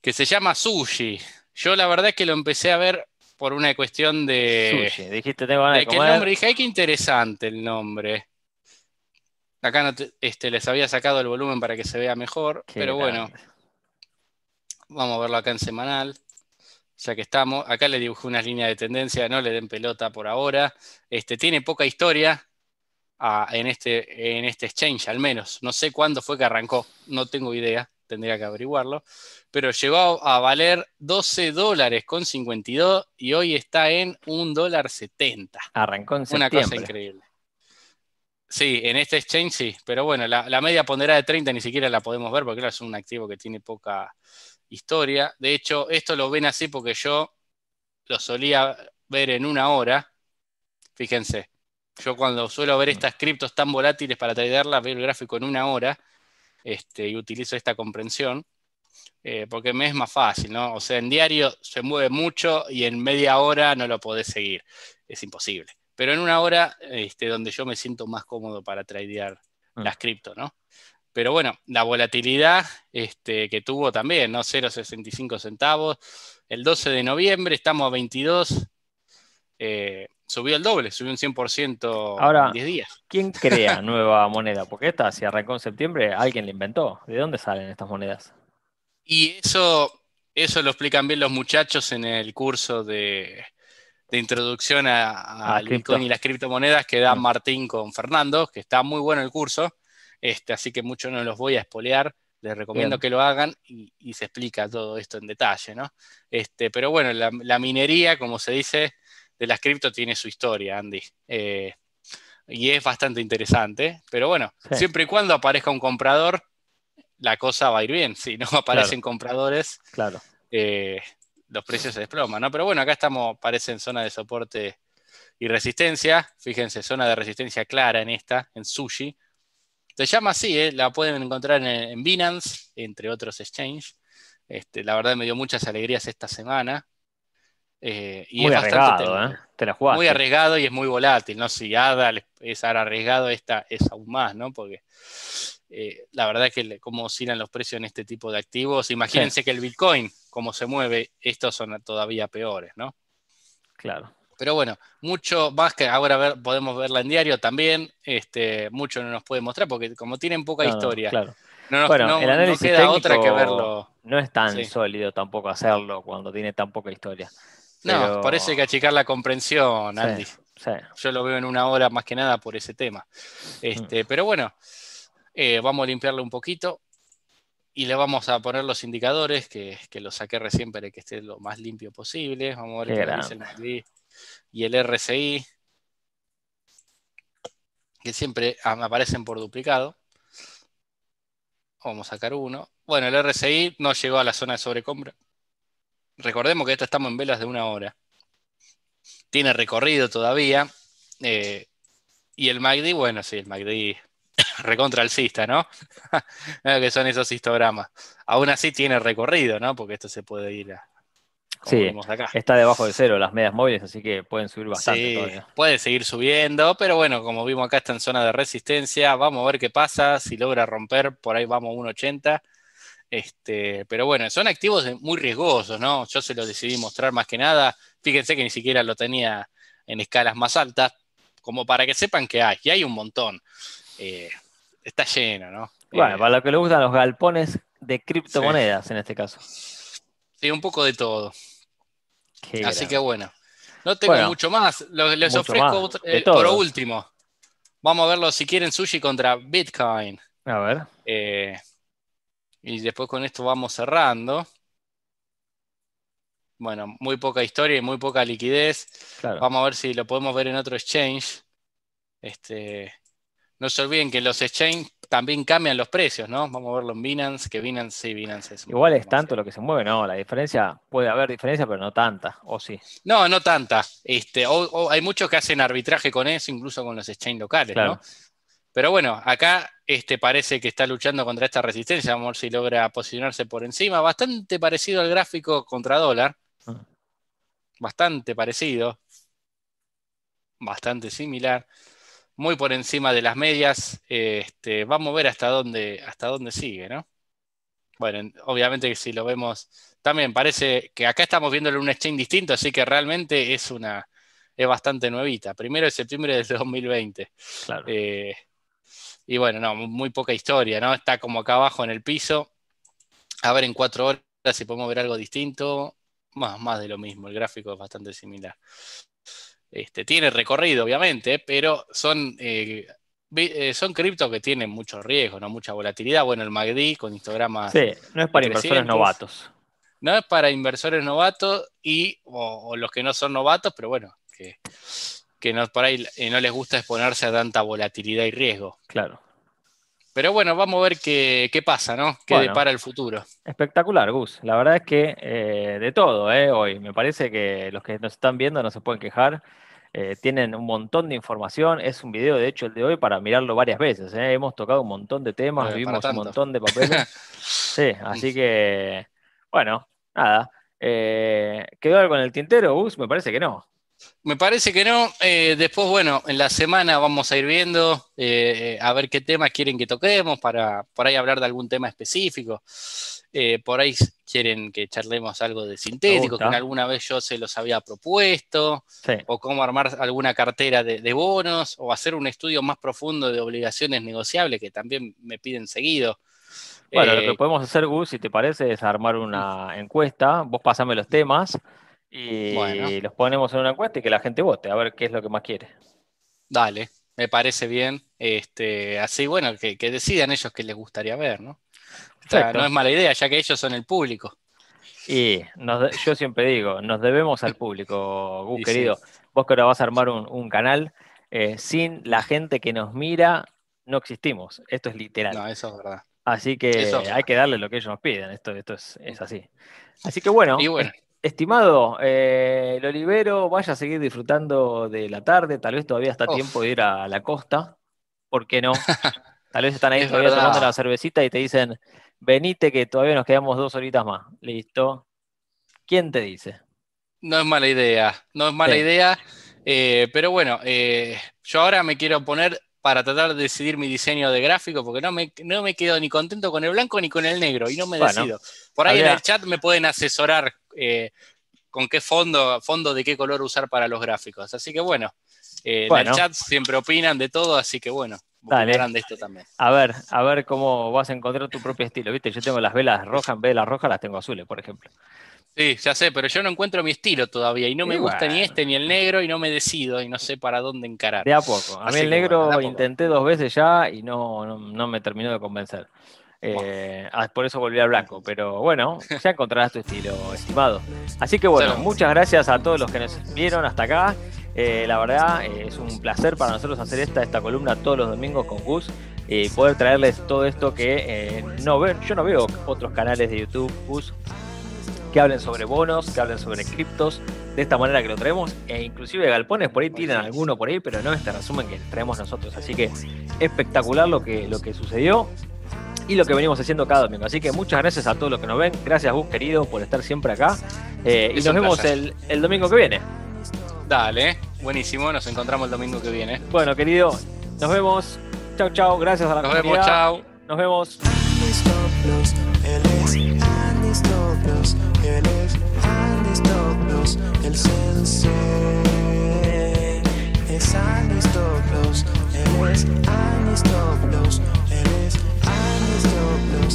Que se llama Sushi. Yo la verdad es que lo empecé a ver por una cuestión de. Dijiste, tengo de, el nombre, dije, ay, qué interesante el nombre. Acá este, les había sacado el volumen para que se vea mejor, pero bueno. Vamos a verlo acá en semanal. Ya que estamos, acá le dibujé unas líneas de tendencia, no le den pelota por ahora. Este, tiene poca historia, ah, en, este, en este exchange, al menos. No sé cuándo fue que arrancó, no tengo idea tendría que averiguarlo, pero llegó a valer 12 dólares con 52 y hoy está en 1 dólar 70. Arrancó en Una cosa increíble. Sí, en este exchange sí, pero bueno, la, media ponderada de 30 ni siquiera la podemos ver porque es un activo que tiene poca historia. De hecho, esto lo ven así porque yo lo solía ver en una hora. Fíjense, yo cuando suelo ver mm. estas criptos tan volátiles para traderlas, veo el gráfico en una hora este, y utilizo esta comprensión, eh, porque me es más fácil, ¿no? O sea, en diario se mueve mucho y en media hora no lo podés seguir, es imposible. Pero en una hora este, donde yo me siento más cómodo para tradear mm. las cripto, ¿no? Pero bueno, la volatilidad este, que tuvo también, ¿no? 0,65 centavos. El 12 de noviembre estamos a 22, eh, subió el doble, subió un 100% en 10 días. ¿Quién crea nueva moneda? Porque esta, si arrancó en septiembre, alguien la inventó. ¿De dónde salen estas monedas? Y eso, eso lo explican bien los muchachos en el curso de, introducción a, Bitcoin y las criptomonedas que da Martín con Fernando, que está muy bueno el curso. Este, así que mucho no los voy a espolear. Les recomiendo que lo hagan y, se explica todo esto en detalle, Este, pero bueno, la minería, como se dice, de las cripto tiene su historia, Andy. Eh, y es bastante interesante, pero bueno, siempre y cuando aparezca un comprador, la cosa va a ir bien. Si no aparecen compradores, claro. Eh, los precios se desploman, ¿no? Pero bueno, acá estamos, parece en zona de soporte y resistencia. Fíjense, zona de resistencia clara en esta, en Sushi. Se llama así, eh, la pueden encontrar en, Binance, entre otros exchanges este, la verdad me dio muchas alegrías esta semana. Eh, y muy es arriesgado, ¿eh? Muy arriesgado y es muy volátil, ¿no? Si Ada es arriesgado, esta es aún más, ¿no? Porque eh, la verdad es que cómo oscilan los precios en este tipo de activos. Imagínense que el Bitcoin, Como se mueve, estos son todavía peores, ¿no? Claro. Pero bueno, mucho más que ahora podemos verla en diario también, este, mucho no nos puede mostrar porque como tienen poca historia. No, nos, queda otra que verlo. No es tan sólido tampoco hacerlo cuando tiene tan poca historia. No, parece que achicar la comprensión, Andy. Yo lo veo en una hora más que nada por ese tema. Este, mm. Pero bueno, eh, vamos a limpiarlo un poquito y le vamos a poner los indicadores que, que lo saqué recién para que esté lo más limpio posible. Vamos a ver qué, el RSI y el RCI, que siempre aparecen por duplicado. Vamos a sacar uno. Bueno, el RCI no llegó a la zona de sobrecompra Recordemos que esto estamos en velas de una hora. Tiene recorrido todavía. Eh, y el MACD, bueno, sí, el MACD recontra alcista, ¿no? que son esos histogramas. Aún así tiene recorrido, ¿no? Porque esto se puede ir a. Sí, acá. está debajo de cero las medias móviles, así que pueden subir bastante. Sí, puede seguir subiendo, pero bueno, como vimos acá está en zona de resistencia, vamos a ver qué pasa, si logra romper, por ahí vamos a 1.80 este, pero bueno, son activos muy riesgosos, ¿no? Yo se los decidí mostrar más que nada. Fíjense que ni siquiera lo tenía en escalas más altas, como para que sepan que hay, y hay un montón. Eh, está lleno, ¿no? Bueno, eh, para lo que le gustan los galpones de criptomonedas en este caso. Sí, un poco de todo. Así que bueno, no tengo mucho más. les ofrezco eh, por último. Vamos a verlo si quieren sushi contra Bitcoin. A ver. Y después con esto vamos cerrando. Bueno, muy poca historia y muy poca liquidez. Vamos a ver si lo podemos ver en otro exchange. Este, no se olviden que los exchanges también cambian los precios, ¿no? Vamos a verlo en Binance, que Binance sí, Binance es. Igual es tanto lo que se mueve, ¿no? La diferencia, puede haber diferencia, pero no tanta, ¿o sí? No, no tanta. Este, hay muchos que hacen arbitraje con eso, incluso con los exchanges locales, ¿no? Pero bueno, acá este parece que está luchando contra esta resistencia. Vamos a ver si logra posicionarse por encima. Bastante parecido al gráfico contra dólar. Ah. Bastante parecido. Bastante similar. Muy por encima de las medias. Este, vamos a ver hasta dónde, hasta dónde sigue, ¿no? Bueno, obviamente que si lo vemos, también parece que acá estamos en un exchange distinto, así que realmente es una, es bastante nuevita. Primero de septiembre del 2020. Claro. Eh, y bueno, no, muy poca historia, ¿no? Está como acá abajo en el piso. A ver en cuatro horas si podemos ver algo distinto. Más, más de lo mismo, el gráfico es bastante similar. Este, tiene recorrido, obviamente, pero son, eh, eh, son criptos que tienen mucho riesgo, ¿no? mucha volatilidad. Bueno, el MACD con histogramas. Sí, no es para inversores novatos. No es para inversores novatos y, o los que no son novatos, pero bueno, que que no, eh, no les gusta exponerse a tanta volatilidad y riesgo. Claro. Pero bueno, vamos a ver qué, pasa, ¿no? ¿Qué depara el futuro? Espectacular, Gus. La verdad es que eh, de todo, eh, Hoy me parece que los que nos están viendo no se pueden quejar. Eh, tienen un montón de información. Es un video, de hecho, el de hoy para mirarlo varias veces. Hemos tocado un montón de temas, vimos un montón de papeles. sí, así que, bueno, nada. ¿Quedó algo en el tintero, Gus? Me parece que no. Me parece que no. Eh, después, bueno, en la semana vamos a ir viendo eh, a ver qué temas quieren que toquemos para por ahí hablar de algún tema específico. Eh, por ahí quieren que charlemos algo de sintético, que alguna vez yo se los había propuesto, o cómo armar alguna cartera de, de, bonos, o hacer un estudio más profundo de obligaciones negociables, que también me piden seguido. Bueno, lo que podemos hacer, Gus, si te parece, es armar una encuesta. Vos pasame los temas. Y los ponemos en una encuesta y que la gente vote, a ver qué es lo que más quiere. Dale, me parece bien. Este, así, bueno, que, decidan ellos qué les gustaría ver, ¿no? no es mala idea, ya que ellos son el público. Y yo siempre digo, nos debemos al público, Gus, querido. Vos que ahora vas a armar un, canal, eh, sin la gente que nos mira, no existimos. Esto es literal. No, eso es verdad. Así que hay que darle lo que ellos nos piden. Esto, esto es, es así. Así que bueno, y bueno eh, Estimado, el eh, Olivero, vaya a seguir disfrutando de la tarde, tal vez todavía está tiempo de ir a la costa, ¿por qué no? Tal vez están ahí todavía tomando la cervecita y te dicen, venite que todavía nos quedamos dos horitas más, listo. ¿Quién te dice? No es mala idea, no es mala idea, eh, pero bueno, eh, yo ahora me quiero poner para tratar de decidir mi diseño de gráfico, porque no me, no me quedo ni contento con el blanco ni con el negro, y no me decido. Por ahí en el chat me pueden asesorar eh, con qué fondo, fondo de qué color usar para los gráficos. Así que bueno, eh, en el chat siempre opinan de todo, así que bueno, Dale. de esto también. A ver, a ver cómo vas a encontrar tu propio estilo. Viste, yo tengo las velas rojas, en vez de las rojas las tengo azules, por ejemplo. Sí, ya sé, pero yo no encuentro mi estilo todavía y no me gusta ni este ni el negro y no me decido y no sé para dónde encarar. De a poco. A mí el negro intenté dos veces ya y no, no me terminó de convencer. Eh, ah, por eso volví a blanco. Pero bueno, ya encontrarás tu estilo, estimado. Así que bueno, muchas gracias a todos los que nos vieron hasta acá. Eh, la verdad, eh, es un placer para nosotros hacer esta, esta columna todos los domingos con Gus y poder traerles todo esto que no veo, yo no veo otros canales de YouTube, Gus, que hablen sobre bonos, que hablen sobre criptos, de esta manera que lo traemos, e inclusive galpones por ahí pues tienen alguno por ahí, pero no este resumen que traemos nosotros. Así que espectacular lo que, lo que sucedió y lo que venimos haciendo cada domingo. Así que muchas gracias a todos los que nos ven. Gracias, vos, querido, por estar siempre acá. Eh, y nos vemos el, domingo que viene. Dale, buenísimo. Nos encontramos el domingo que viene. Bueno, querido, nos vemos. chao chao Gracias a la nos Nos vemos.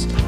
podcast.